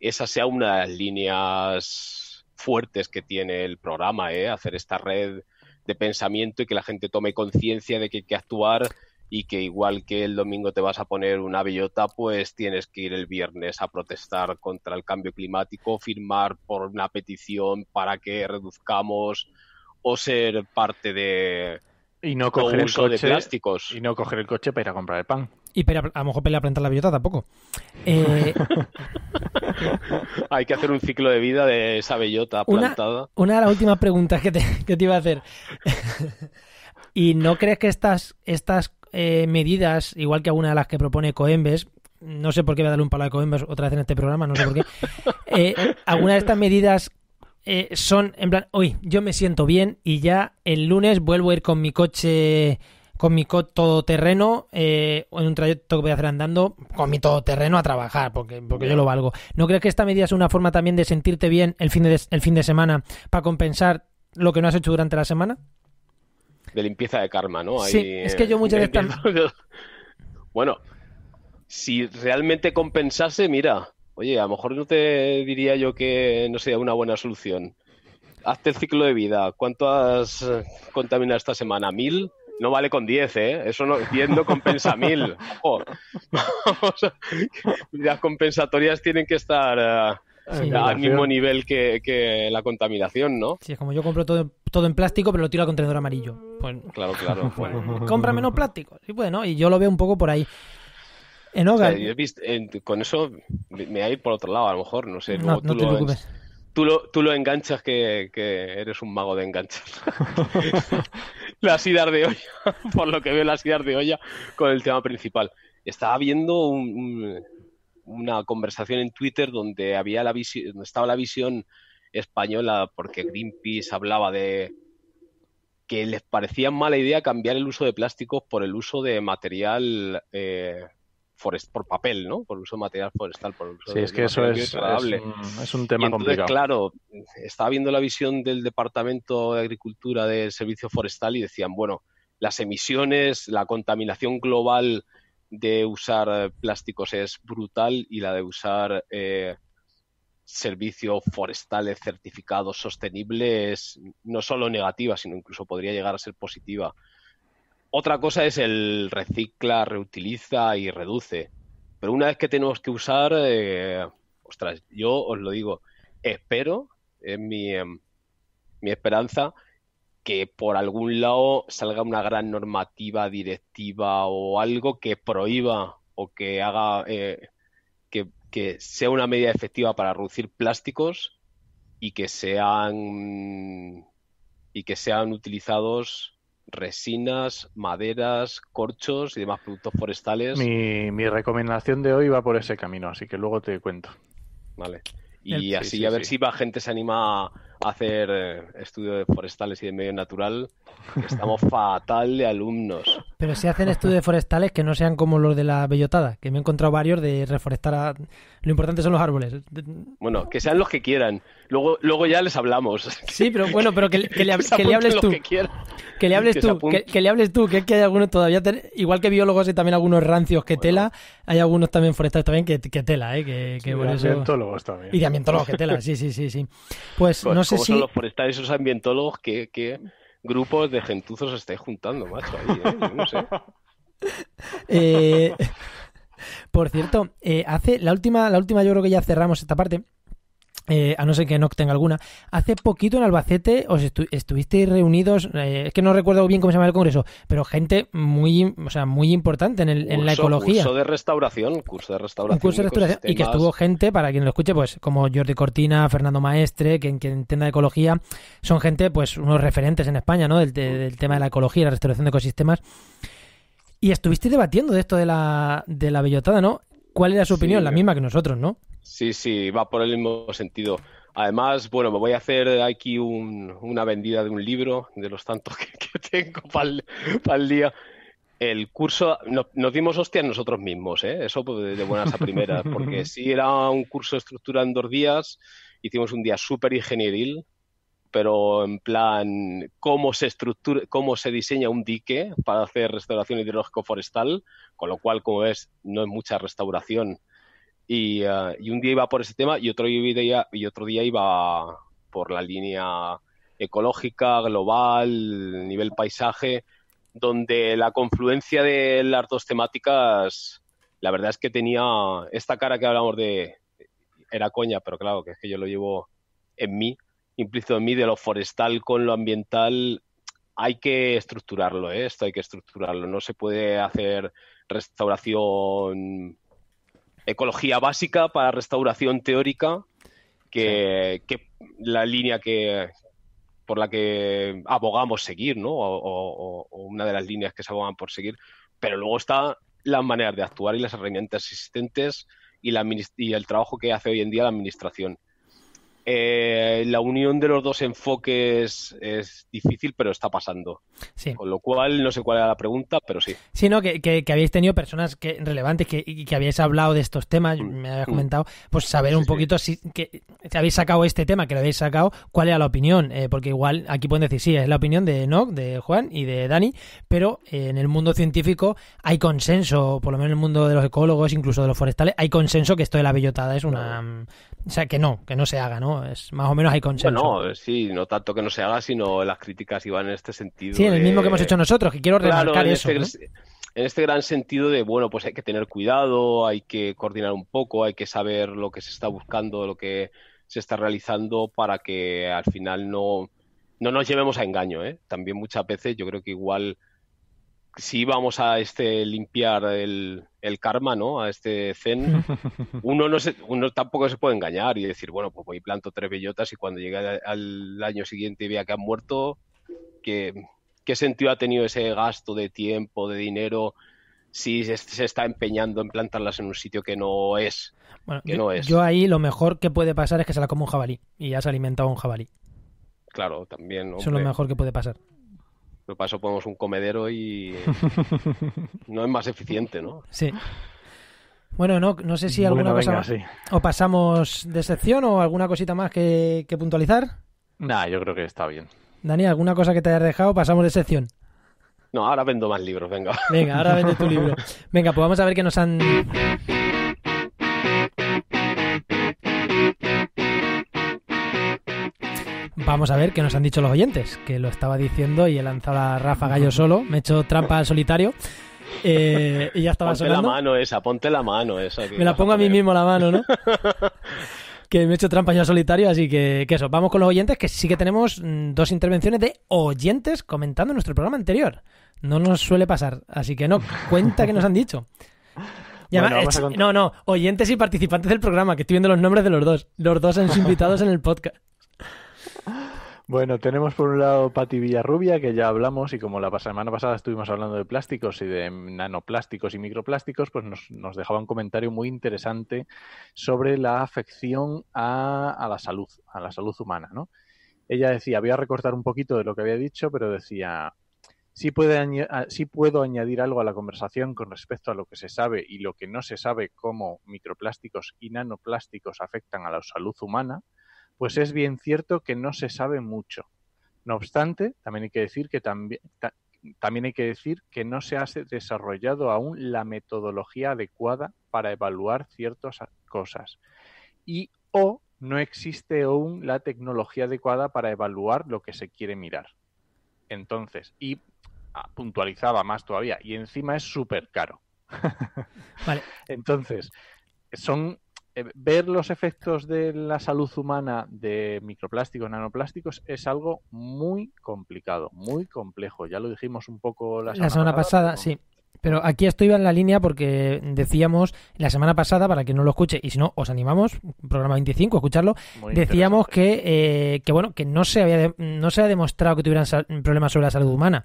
C: esa sea una de las líneas fuertes que tiene el programa, ¿eh? hacer esta red de pensamiento y que la gente tome conciencia de que hay que actuar y que igual que el domingo te vas a poner una bellota, pues tienes que ir el viernes a protestar contra el cambio climático, firmar por una petición para que reduzcamos o ser parte de
B: y no coger el coche, plásticos. Y no coger el coche para ir a comprar el pan.
A: Y a lo mejor a plantar la bellota tampoco. Eh,
B: hay que hacer un ciclo de vida de esa
C: bellota plantada. Una, de las últimas
A: preguntas que te, iba a hacer. ¿Y no crees que estas, estas eh, medidas, igual que alguna de las que propone Coembes, no sé por qué voy a darle un palo a Coembes otra vez en este programa, no sé por qué, eh, de estas medidas eh, son en plan, hoy yo me siento bien y ya el lunes vuelvo a ir con mi coche con mi co todoterreno eh, en un trayecto que voy a hacer andando con mi todoterreno a trabajar porque, porque yo lo valgo. ¿No crees que esta medida es una forma también de sentirte bien el fin de, el fin de semana para compensar lo que no has hecho durante la semana?
C: de limpieza de karma, ¿no? sí, es que yo muchas veces... bueno, si realmente compensase, mira, oye, a lo mejor no te diría yo que no sería una buena solución. Hazte el ciclo de vida. ¿Cuánto has eh, contaminado esta semana? ¿Mil? No vale con diez, ¿eh? Eso no, Viendo no compensa 1000. Las compensatorias tienen que estar eh, al mismo nivel que, la contaminación, ¿no?
A: Sí, es como yo compro todo, todo en plástico, pero lo tiro al contenedor amarillo. Pues,
C: claro, claro. Pues, compra menos
A: plástico. Sí, bueno, y yo lo veo un poco por ahí. En Hogar.
C: con eso me voy a ir por otro lado, a lo mejor, no sé. no, tú lo preocupes. Tú lo, enganchas que, eres un mago de enganchar. las idas de olla, por lo que veo las idas de olla con el tema principal. Estaba viendo un, una conversación en Twitter donde había la estaba la visión española, porque Greenpeace hablaba de que les parecía mala idea cambiar el uso de plásticos por el uso de material eh, por papel, ¿no? Por el uso de material forestal, por el uso sí, es que eso es, un, tema Claro, estaba viendo la visión del Departamento de Agricultura del Servicio Forestal y decían, bueno, las emisiones, la contaminación global de usar eh, plásticos es brutal y la de usar eh, servicios forestales certificados sostenibles no solo negativa, sino incluso podría llegar a ser positiva. Otra cosa es el recicla, reutiliza y reduce. Pero una vez que tenemos que usar, eh, ostras, yo os lo digo, espero, es mi, em, mi esperanza, que por algún lado salga una gran normativa, directiva o algo que prohíba o que haga eh, que, sea una medida efectiva para reducir plásticos y que sean y que sean utilizados
B: resinas, maderas, corchos y demás productos forestales. Mi, recomendación de hoy va por ese camino, así que luego te cuento. Vale. Y así a ver si va gente se
C: anima a hacer eh, estudios forestales y de medio natural, estamos fatal de alumnos.
A: Pero si hacen estudios forestales que no sean como los de la bellotada, que me he encontrado varios de reforestar. Lo importante son los árboles.
C: Bueno, que sean los que quieran. Luego, luego ya les hablamos. Sí, pero bueno, pero que, que, le, hables tú. Que, le hables tú,
A: que, le hables tú, que que hay algunos todavía, igual que biólogos y también algunos rancios que tela, hay algunos también forestales también que, tela, ¿eh? Que, sí, también. Y de ambientólogos que tela, sí, sí, sí, sí. Pues, pues no sé por estar esos los
C: forestales ambientólogos que, grupos de gentuzos estáis juntando, macho, ahí, ¿eh? no sé.
A: Eh, por cierto, eh, hace la última, la última yo creo que ya cerramos esta parte. Eh, a no ser que no tenga alguna. Hace poquito en Albacete os estuvisteis reunidos, eh, es que no recuerdo bien cómo se llama el congreso, pero gente muy, o sea, muy importante en, la ecología. Curso de
C: restauración, curso de restauración. y que estuvo
A: gente, para quien lo escuche, pues como Jordi Cortina, Fernando Maestre, quien, quien entienda ecología, son gente, pues unos referentes en España, ¿no? Del, tema de la ecología, y la restauración de ecosistemas. Y estuvisteis debatiendo de esto de la, de la bellotada, ¿no? ¿Cuál era su opinión? la misma que nosotros, ¿no?
C: Sí, sí, va por el mismo sentido. Además, bueno, me voy a hacer aquí una vendida de un libro, de los tantos que, tengo para el, día. El curso, nos dimos hostias nosotros mismos, ¿eh? eso pues, de, buenas a primeras, porque sí era un curso estructura en dos días, hicimos un día súper ingenieril, pero en plan, cómo se estructura, cómo se diseña un dique para hacer restauración hidrológico forestal, con lo cual, como ves, no es mucha restauración, y, eh, y, un día iba por ese tema y otro día, y otro día iba por la línea ecológica, global, nivel paisaje, donde la confluencia de las dos temáticas, la verdad es que tenía esta cara que hablamos de, era coña, pero claro, que es que yo lo llevo en mí, implícito en mí, de lo forestal con lo ambiental, hay que estructurarlo, ¿eh? esto hay que estructurarlo, no se puede hacer restauración ecología básica para restauración teórica, que, la línea que, por la que abogamos seguir, ¿no? O, una de las líneas que se abogan por seguir. Pero luego está las maneras de actuar y las herramientas existentes y, la, y el trabajo que hace hoy en día la administración. Eh, la unión de los dos enfoques es difícil, pero está pasando. Sí. Con lo cual, no sé cuál era la pregunta, pero sí.
A: Sí, no, que, habéis tenido personas relevantes que, y que habíais hablado de estos temas, mm. me habéis mm. comentado, pues saber un poquito si que, habéis sacado este tema, que lo habéis sacado, cuál era la opinión, eh, porque igual aquí pueden decir, sí, es la opinión de Nock, de Juan y de Dani, pero eh, en el mundo científico hay consenso, por lo menos en el mundo de los ecólogos, incluso de los forestales, hay consenso que esto de la bellotada es una... O sea, que no, que no se haga, ¿no? Es más o menos hay consenso.
C: no eh, sí, no tanto que no se haga, sino las críticas iban en este sentido. Sí, en el mismo que hemos hecho nosotros,
A: que quiero remarcar en este eso. Este...
C: en este gran sentido de, bueno, pues hay que tener cuidado, hay que coordinar un poco, hay que saber lo que se está buscando, lo que se está realizando para que al final no, no nos llevemos a engaño. ¿eh? También muchas veces yo creo que igual si vamos a este limpiar el, karma, ¿no? A este zen, uno, no se, uno tampoco se puede engañar y decir, bueno, pues voy y planto tres bellotas y cuando llegue al año siguiente y vea que han muerto, que, ¿qué sentido ha tenido ese gasto de tiempo, de dinero? si se, está empeñando en plantarlas en un sitio que no es.
A: que yo, no es. yo ahí lo mejor que puede pasar es que se la coma un jabalí y ya se ha alimentado un jabalí.
C: Claro, también. Eso es lo mejor que puede pasar. Pero para eso ponemos un comedero y no es más eficiente, ¿no?
A: Sí. Bueno, no, no sé si alguna cosa O pasamos de sección o alguna cosita más que, que puntualizar.
B: Nah, yo creo que está bien.
A: Dani, ¿alguna cosa que te hayas dejado? Pasamos de sección.
C: No, ahora vendo más libros, venga.
A: Venga, ahora vende tu libro. Venga, pues vamos a ver qué nos han Vamos a ver qué nos han dicho los oyentes, que lo estaba diciendo y he lanzado a Rafa Gallo solo, me he hecho trampa al solitario. Eh, y ya estaba ponte la mano
C: esa, ponte la mano esa. Me la pongo a mí
A: mismo la mano, ¿no? que me he hecho trampa yo solitario, así que, que, eso, vamos con los oyentes, que sí que tenemos mm, dos intervenciones de oyentes comentando nuestro programa anterior. No nos suele pasar, así que no, cuenta que nos han dicho. no, no, oyentes y participantes del programa, que estoy viendo los nombres de los dos. Los dos han sido invitados en el podcast.
B: Bueno, tenemos por un lado Pati Villarrubia, que ya hablamos, y como la semana pasada estuvimos hablando de plásticos y de nanoplásticos y microplásticos, pues nos, dejaba un comentario muy interesante sobre la afección a, la salud, a la salud humana, ¿no? Ella decía, voy a recortar un poquito de lo que había dicho, pero decía, sí, sí puedo añadir algo a la conversación con respecto a lo que se sabe y lo que no se sabe cómo microplásticos y nanoplásticos afectan a la salud humana, pues es bien cierto que no se sabe mucho. No obstante, también hay que decir que también, hay que decir que no se ha desarrollado aún la metodología adecuada para evaluar ciertas cosas. Y o no existe aún la tecnología adecuada para evaluar lo que se quiere mirar. Entonces, y puntualizaba más todavía, y encima es súper caro. Entonces, son eh, ver los efectos de la salud humana de microplásticos, nanoplásticos, es algo muy complicado, muy complejo. Ya lo dijimos un poco
A: la semana, la semana pasada. Sí. Pero aquí estoy en la línea porque decíamos la semana pasada, para que no lo escuche, y si no, os animamos, programa 25, escucharlo, decíamos eh, que, bueno, que no se, había no se ha demostrado que tuvieran problemas sobre la salud humana.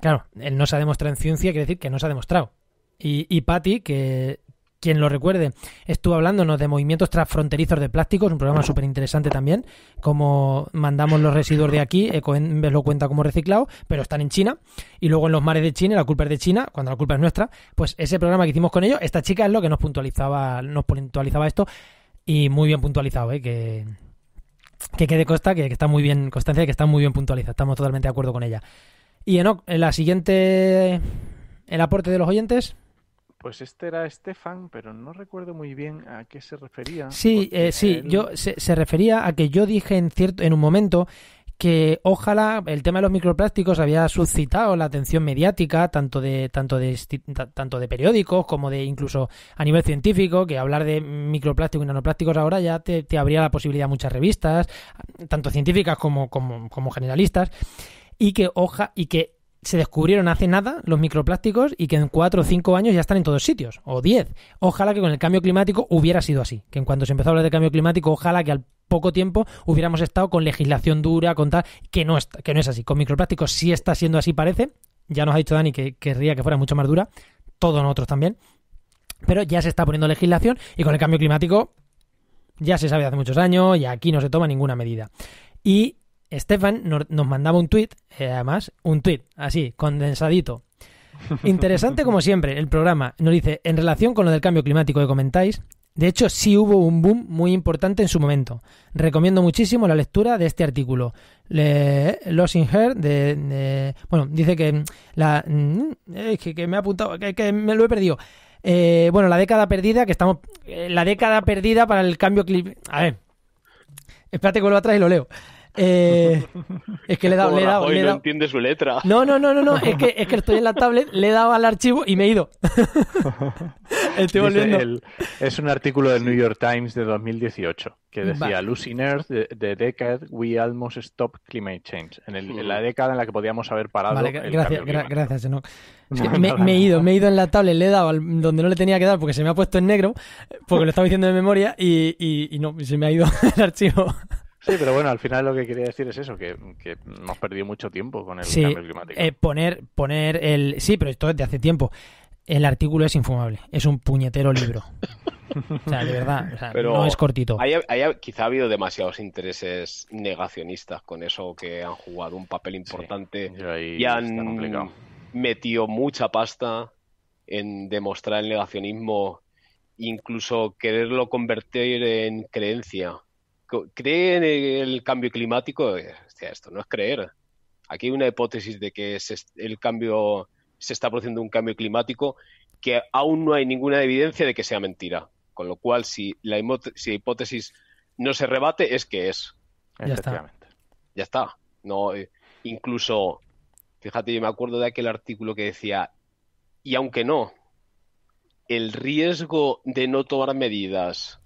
A: Claro, no se ha demostrado en ciencia, quiere decir que no se ha demostrado. Y, y que quien lo recuerde, estuvo hablándonos de movimientos transfronterizos de plásticos, un programa súper interesante también, como mandamos los residuos de aquí, Ecoembes eh, lo cuenta como reciclado, pero están en China, y luego en los mares de China, la culpa es de China, cuando la culpa es nuestra, pues ese programa que hicimos con ellos, esta chica es lo que nos puntualizaba, nos puntualizaba esto, y muy bien puntualizado, ¿eh? que, que quede costa, que, está muy bien, constancia, que está muy bien puntualizada, estamos totalmente de acuerdo con ella. Y en la siguiente, el aporte de los oyentes...
B: Pues este era Stefan, pero no recuerdo muy bien a qué se refería. Sí,
A: eh, sí, yo se, refería a que yo dije en cierto, en un momento que ojalá el tema de los microplásticos había suscitado la atención mediática tanto de tanto de tanto de periódicos como de incluso a nivel científico que hablar de microplásticos y nanoplásticos ahora ya te, te abría la posibilidad a muchas revistas tanto científicas como como, como generalistas y que oja y que se descubrieron hace nada los microplásticos y que en 4 o 5 años ya están en todos sitios, o 10. Ojalá que con el cambio climático hubiera sido así, que en cuanto se empezó a hablar de cambio climático, ojalá que al poco tiempo hubiéramos estado con legislación dura, con tal, que no, está, que no es así. Con microplásticos sí está siendo así, parece. Ya nos ha dicho Dani que querría que fuera mucho más dura, todos nosotros también. Pero ya se está poniendo legislación y con el cambio climático ya se sabe hace muchos años y aquí no se toma ninguna medida. Y Estefan nos mandaba un tuit, eh, además, un tuit, así, condensadito. Interesante como siempre el programa. Nos dice, en relación con lo del cambio climático que comentáis, de hecho sí hubo un boom muy importante en su momento. Recomiendo muchísimo la lectura de este artículo. Le, Los de, bueno, dice que, la, mm, que, me ha apuntado, que, me lo he perdido. Eh, bueno, la década perdida, que estamos... Eh, la década perdida para el cambio climático... A ver. Espérate que vuelvo atrás y lo leo. Eh, es que le he dado. Le he dado, no
C: entiende su letra. No, no, no, no, no. Es, que, es que estoy
A: en la tablet, le he dado al archivo y me he ido. estoy volviendo.
B: es un artículo del New York Times de 2018 que decía: Losing Earth, the, decade we almost stopped climate change. En, la hmm. década en la que podíamos haber parado. el gracias,
A: gracias, Enoch. me, he ido, me he ido en la tablet, le he dado donde no le tenía que dar porque se me ha puesto en negro, porque lo estaba diciendo de memoria y, y no, se me ha ido el archivo. Sí, pero bueno, al final
B: lo que quería decir es eso, que, hemos perdido mucho tiempo con el cambio climático.
A: Eh, poner, poner el... Sí, pero esto de hace tiempo. El artículo es infumable, es un puñetero libro. o sea, de verdad, no es cortito.
C: quizá ha habido demasiados intereses negacionistas con eso que han jugado un papel importante y han metido mucha pasta en demostrar el negacionismo, incluso quererlo convertir en creencia cree en el cambio climático, eh, esto no es creer. Aquí hay una hipótesis de que se, el cambio se está produciendo un cambio climático que aún no hay ninguna evidencia de que sea mentira. Con lo cual, si la, hipótesis no se rebate, es que es. Ya Ya está. No, eh, incluso, fíjate, yo me acuerdo de aquel artículo que decía, y aunque no, el riesgo de no tomar medidas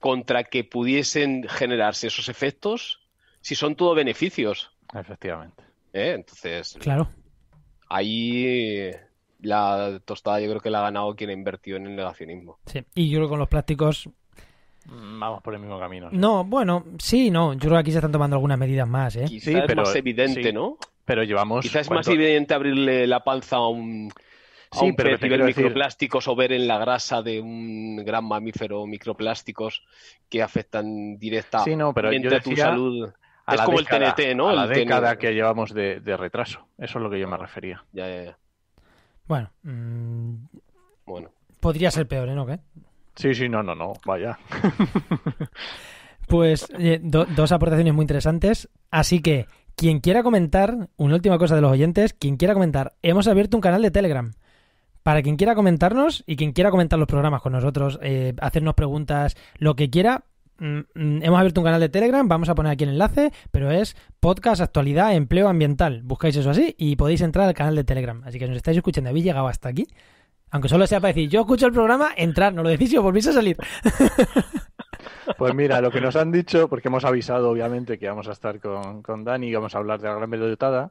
C: contra que pudiesen generarse esos efectos si son todo beneficios. Efectivamente. ¿Eh? Entonces. Claro. Ahí la tostada yo creo que la ha ganado quien ha invertido en el negacionismo.
A: Sí, y yo creo que con los plásticos.
C: Mm, vamos por el mismo camino.
A: No, bueno, sí, no. Yo creo que aquí se están tomando algunas medidas más, ¿eh? sí, es pero, más evidente, ¿no? Pero
C: llevamos. Quizás es más evidente abrirle la panza a un
A: sí, pero microplásticos
C: o ver en la grasa de un gran mamífero microplásticos que afectan directamente a tu salud
B: es como el TNT, ¿no? la década que llevamos de, retraso. Eso es lo que yo me refería. Ya,
A: ya, Bueno. Mm, bueno. Podría ser peor, ¿eh? ¿No
B: Sí, sí, no, no, no. Vaya.
A: pues eh, dos aportaciones muy interesantes. Así que, quien quiera comentar, una última cosa de los oyentes, quien quiera comentar, hemos abierto un canal de Telegram para quien quiera comentarnos y quien quiera comentar los programas con nosotros, eh, hacernos preguntas, lo que quiera. Mm, mm, hemos abierto un canal de Telegram, vamos a poner aquí el enlace, pero es podcast actualidad empleo ambiental. Buscáis eso así y podéis entrar al canal de Telegram. Así que nos estáis escuchando, habéis llegado hasta aquí. Aunque solo sea para decir, yo escucho el programa, entrar, no lo decís y os volvéis a salir.
B: Pues mira, lo que nos han dicho, porque hemos avisado obviamente que vamos a estar con, con Dani y vamos a hablar de la gran velocidad,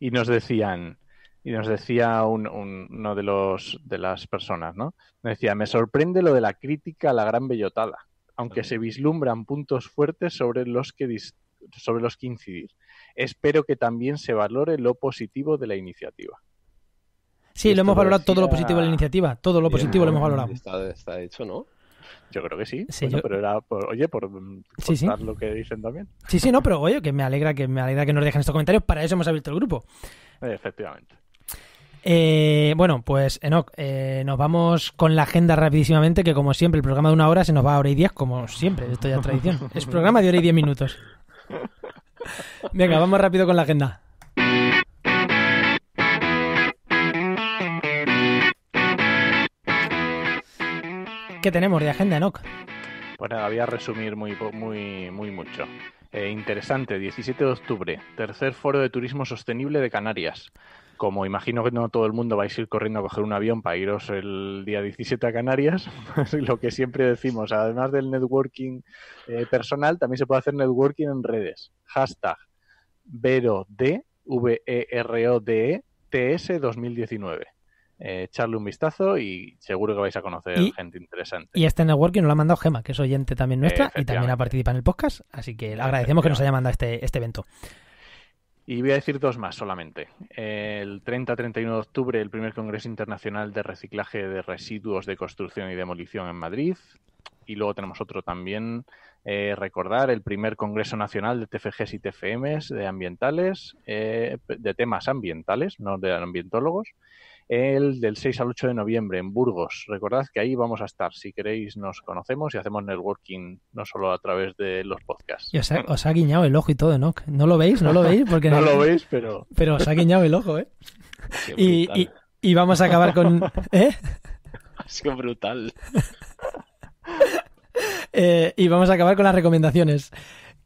B: y nos decían, y nos decía un, uno de, los, de las personas, ¿no? Me decía, me sorprende lo de la crítica a la gran bellotada, aunque se vislumbran puntos fuertes sobre los que sobre los que incidir. Espero que también se valore lo positivo de la iniciativa.
A: Sí, lo hemos valorado todo lo positivo de la iniciativa, todo lo positivo lo hemos valorado.
B: Está, hecho, ¿no? Yo creo que sí. Pero era, por, oye, por mm, sí, lo que dicen también.
A: Sí, sí, no, pero oye, que me alegra que me alegra que nos dejen estos comentarios. Para eso hemos abierto el grupo.
B: Efectivamente.
A: Eh, bueno, pues Enoch, eh, nos vamos con la agenda rapidísimamente, que como siempre, el programa de una hora se nos va a hora y diez, como siempre, esto ya es tradición. es programa de hora y diez minutos. Venga, vamos rápido con la agenda. ¿Qué tenemos de agenda, Enoch?
B: Bueno, voy a resumir muy, muy, muy mucho. Eh, interesante, 17 de octubre, tercer foro de turismo sostenible de Canarias como imagino que no todo el mundo vais a ir corriendo a coger un avión para iros el día 17 a Canarias, pues lo que siempre decimos, además del networking eh, personal, también se puede hacer networking en redes. Hashtag 2019. E e eh, echarle un vistazo y seguro que vais a conocer gente interesante.
A: Y este networking nos lo ha mandado Gema, que es oyente también nuestra y también ha participado en el podcast, así que le agradecemos que nos haya mandado este, este evento.
B: Y voy a decir dos más solamente. El 30-31 de octubre, el primer Congreso Internacional de Reciclaje de Residuos de Construcción y Demolición en Madrid. Y luego tenemos otro también, eh, recordar, el primer Congreso Nacional de TFGs y TFMs de ambientales, eh, de temas ambientales, no de ambientólogos el del 6 al 8 de noviembre en Burgos. Recordad que ahí vamos a estar. Si queréis, nos conocemos y hacemos networking no solo a través de los podcasts.
A: Y os ha, guiñado el ojo y todo, ¿no? ¿No lo veis? ¿No lo veis? Porque no, lo veis, pero... Pero os ha guiñado el ojo, ¿eh? Y, y, y, vamos a acabar con... ¿Eh? brutal. Eh, y vamos a acabar con las recomendaciones.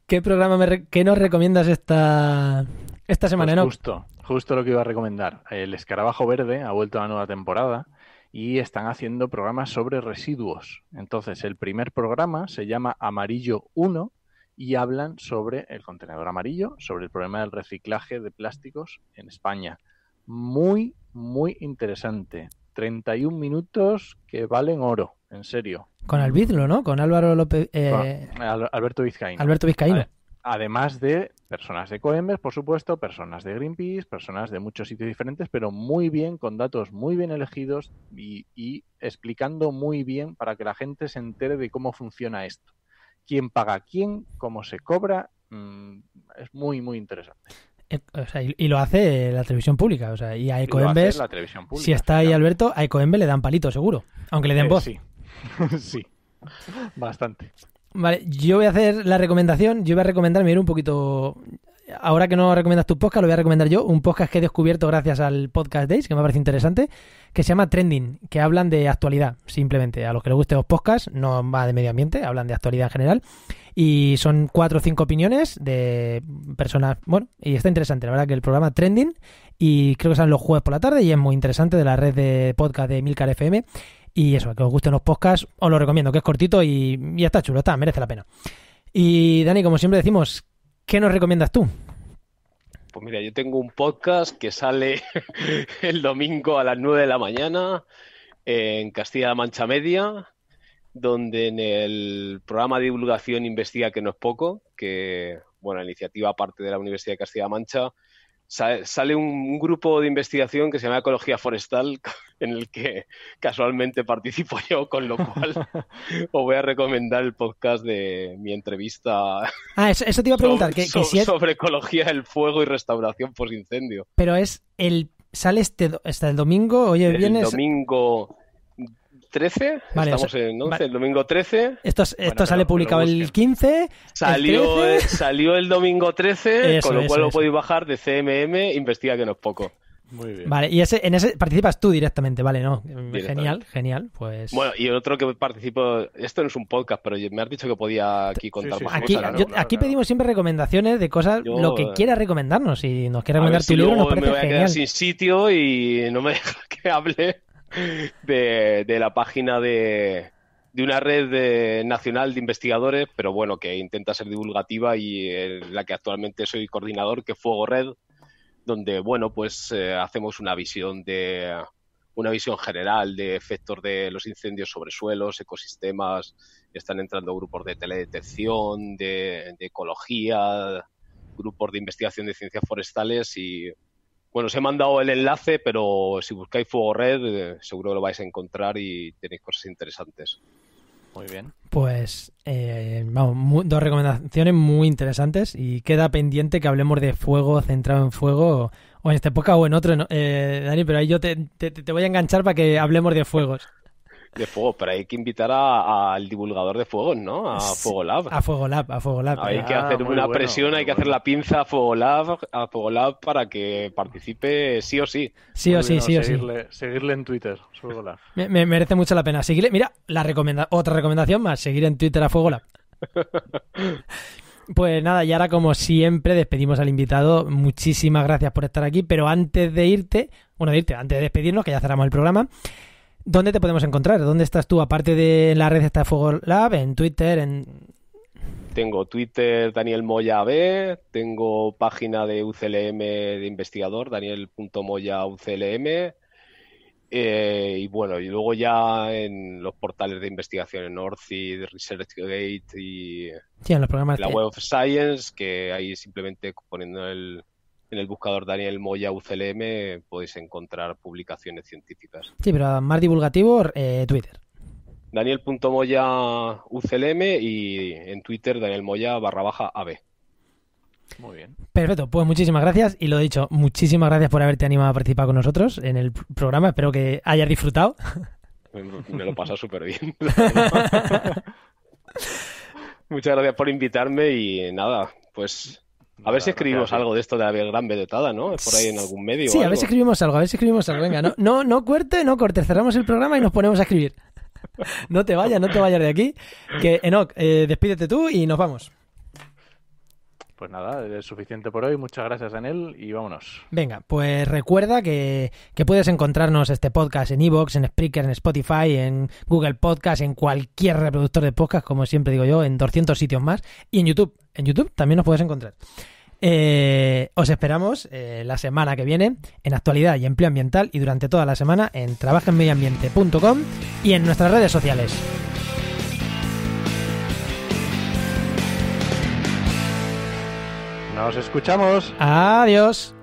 A: ¿Qué programa me nos recomiendas esta, esta semana, pues no?
B: Justo. Justo lo que iba a recomendar. El escarabajo verde ha vuelto a la nueva temporada y están haciendo programas sobre residuos. Entonces, el primer programa se llama Amarillo 1 y hablan sobre el contenedor amarillo, sobre el problema del reciclaje de plásticos en España. Muy, muy interesante. 31 minutos que valen oro, en serio.
A: Con Alvidlo, ¿no? Con Álvaro López. Eh,
B: Alberto Vizcaíno. Alberto Vizcaíno además de personas de Coembes, por supuesto, personas de Greenpeace, personas de muchos sitios diferentes, pero muy bien, con datos muy bien elegidos y, explicando muy bien para que la gente se entere de cómo funciona esto. Quién paga quién, cómo se cobra, mm, es muy, muy interesante.
A: Eh, y, lo hace la televisión pública. O sea, y a Ecoembes, si está ahí Alberto, a Ecoembes le dan palito, seguro. Aunque le den eh, voz. Sí, sí. Bastante. Vale, yo voy a hacer la recomendación. Yo voy a recomendar, mira, un poquito. Ahora que no recomiendas tu podcast, lo voy a recomendar yo. Un podcast que he descubierto gracias al podcast Days, que me parece interesante, que se llama Trending, que hablan de actualidad, simplemente. A los que les guste los podcasts, no va de medio ambiente, hablan de actualidad en general. Y son cuatro o cinco opiniones de personas. Bueno, y está interesante. La verdad que el programa Trending, y creo que salen los jueves por la tarde, y es muy interesante de la red de podcast de Milcar FM. Y eso, que os gusten los podcasts, os lo recomiendo, que es cortito y, ya está chulo, está, merece la pena. Y Dani, como siempre decimos, ¿qué nos recomiendas tú?
C: Pues mira, yo tengo un podcast que sale el domingo a las 9 de la mañana eh, en Castilla-La Mancha Media, donde en el programa de divulgación Investiga que no es poco, que, bueno, la iniciativa parte de la Universidad de Castilla-La Mancha, sale un, grupo de investigación que se llama Ecología Forestal, en el que casualmente participo yo, con lo cual os voy a recomendar el podcast de mi entrevista.
A: eso, Sobre,
C: ecología del fuego y restauración post incendio.
A: Pero es el. ¿Sale este, hasta el domingo? Oye, ¿vienes...? El
C: domingo 13, estamos en 11, el domingo 13.
A: Esto, esto sale publicado el 15. Salió el,
C: salió el domingo 13, con lo cual lo podéis bajar de CMM, investiga que no es poco.
A: Vale, y en ese participas tú directamente, vale, ¿no? Genial, genial. Pues... Bueno,
C: y el otro que participo, esto no es un podcast, pero me has dicho que podía aquí contar más aquí, cosas,
A: aquí pedimos siempre recomendaciones de cosas, lo que eh, quieras recomendarnos. Si nos quieres recomendar tu libro, nos me voy a quedar sin
C: sitio y no me dejas que hable de, la página de, de una red nacional de investigadores, pero bueno, que intenta ser divulgativa y eh, la que actualmente soy coordinador, que Fuego Red, donde bueno, pues eh, hacemos una visión de una visión general de efectos de los incendios sobre suelos, ecosistemas, están entrando grupos de teledetección, de, de ecología, grupos de investigación de ciencias forestales y bueno, os he mandado el enlace, pero si buscáis Fuego Red, eh, seguro lo vais a encontrar y tenéis cosas interesantes.
A: Muy bien. Pues eh, vamos, dos recomendaciones muy interesantes y queda pendiente que hablemos de fuego, centrado en fuego, o en esta época o en otro, eh, Dani, pero ahí yo te, voy a enganchar para que hablemos de fuegos
C: de fuego, pero hay que invitar al divulgador de fuegos, ¿no? A Fuego Lab. A
A: Fuego Lab, a Fuego Lab. Ah, hay que hacer una presión,
C: hay que hacer la pinza a Fuego Lab, a Fuego para que participe sí o sí. Sí o sí, sí
A: seguirle,
B: o sí. Seguirle en Twitter, Fuego Lab.
A: Me, merece mucho la pena. Seguirle, mira, la recomenda otra recomendación más, seguir en Twitter a Fuego Lab. Pues nada, y ahora como siempre despedimos al invitado. Muchísimas gracias por estar aquí, pero antes de irte, bueno, de irte, antes de despedirnos, que ya cerramos el programa, ¿Dónde te podemos encontrar? ¿Dónde estás tú? Aparte de la red de Fuego Lab, en Twitter, en...
C: Tengo Twitter Daniel Moya B, tengo página de UCLM de investigador, daniel.moyauclm, eh, y bueno, y luego ya en los portales de investigación en ORCID, ResearchGate y
A: sí, en los programas la Web of
C: Science, que ahí simplemente poniendo el, en el buscador Daniel Moya UCLM podéis encontrar publicaciones científicas.
A: Sí, pero más divulgativo, eh, Twitter.
C: Daniel.moya UCLM y en Twitter Daniel Moya barra baja AB.
A: Muy bien. Perfecto, pues muchísimas gracias y lo dicho, muchísimas gracias por haberte animado a participar con nosotros en el programa. Espero que hayas disfrutado. Me lo pasa súper
C: bien. Muchas gracias por invitarme y nada, pues a ver si escribimos algo de esto de la gran vedetada, ¿no? Por ahí en algún medio. Sí, a ver si
A: escribimos algo, a ver si escribimos algo. Venga, no, no, no corte, no corte. Cerramos el programa y nos ponemos a escribir. No te vayas, no te vayas de aquí. Que, Enoch, eh, despídete tú y nos vamos
B: pues nada, es suficiente por hoy. Muchas gracias, él, y vámonos.
A: Venga, pues recuerda que, puedes encontrarnos este podcast en Evox, en Spreaker, en Spotify, en Google Podcast, en cualquier reproductor de podcast, como siempre digo yo, en 200 sitios más, y en YouTube. En YouTube también nos puedes encontrar. Eh, os esperamos eh, la semana que viene en actualidad y empleo ambiental y durante toda la semana en trabajenmedioambiente.com y en nuestras redes sociales.
B: Nos escuchamos.
A: Adiós.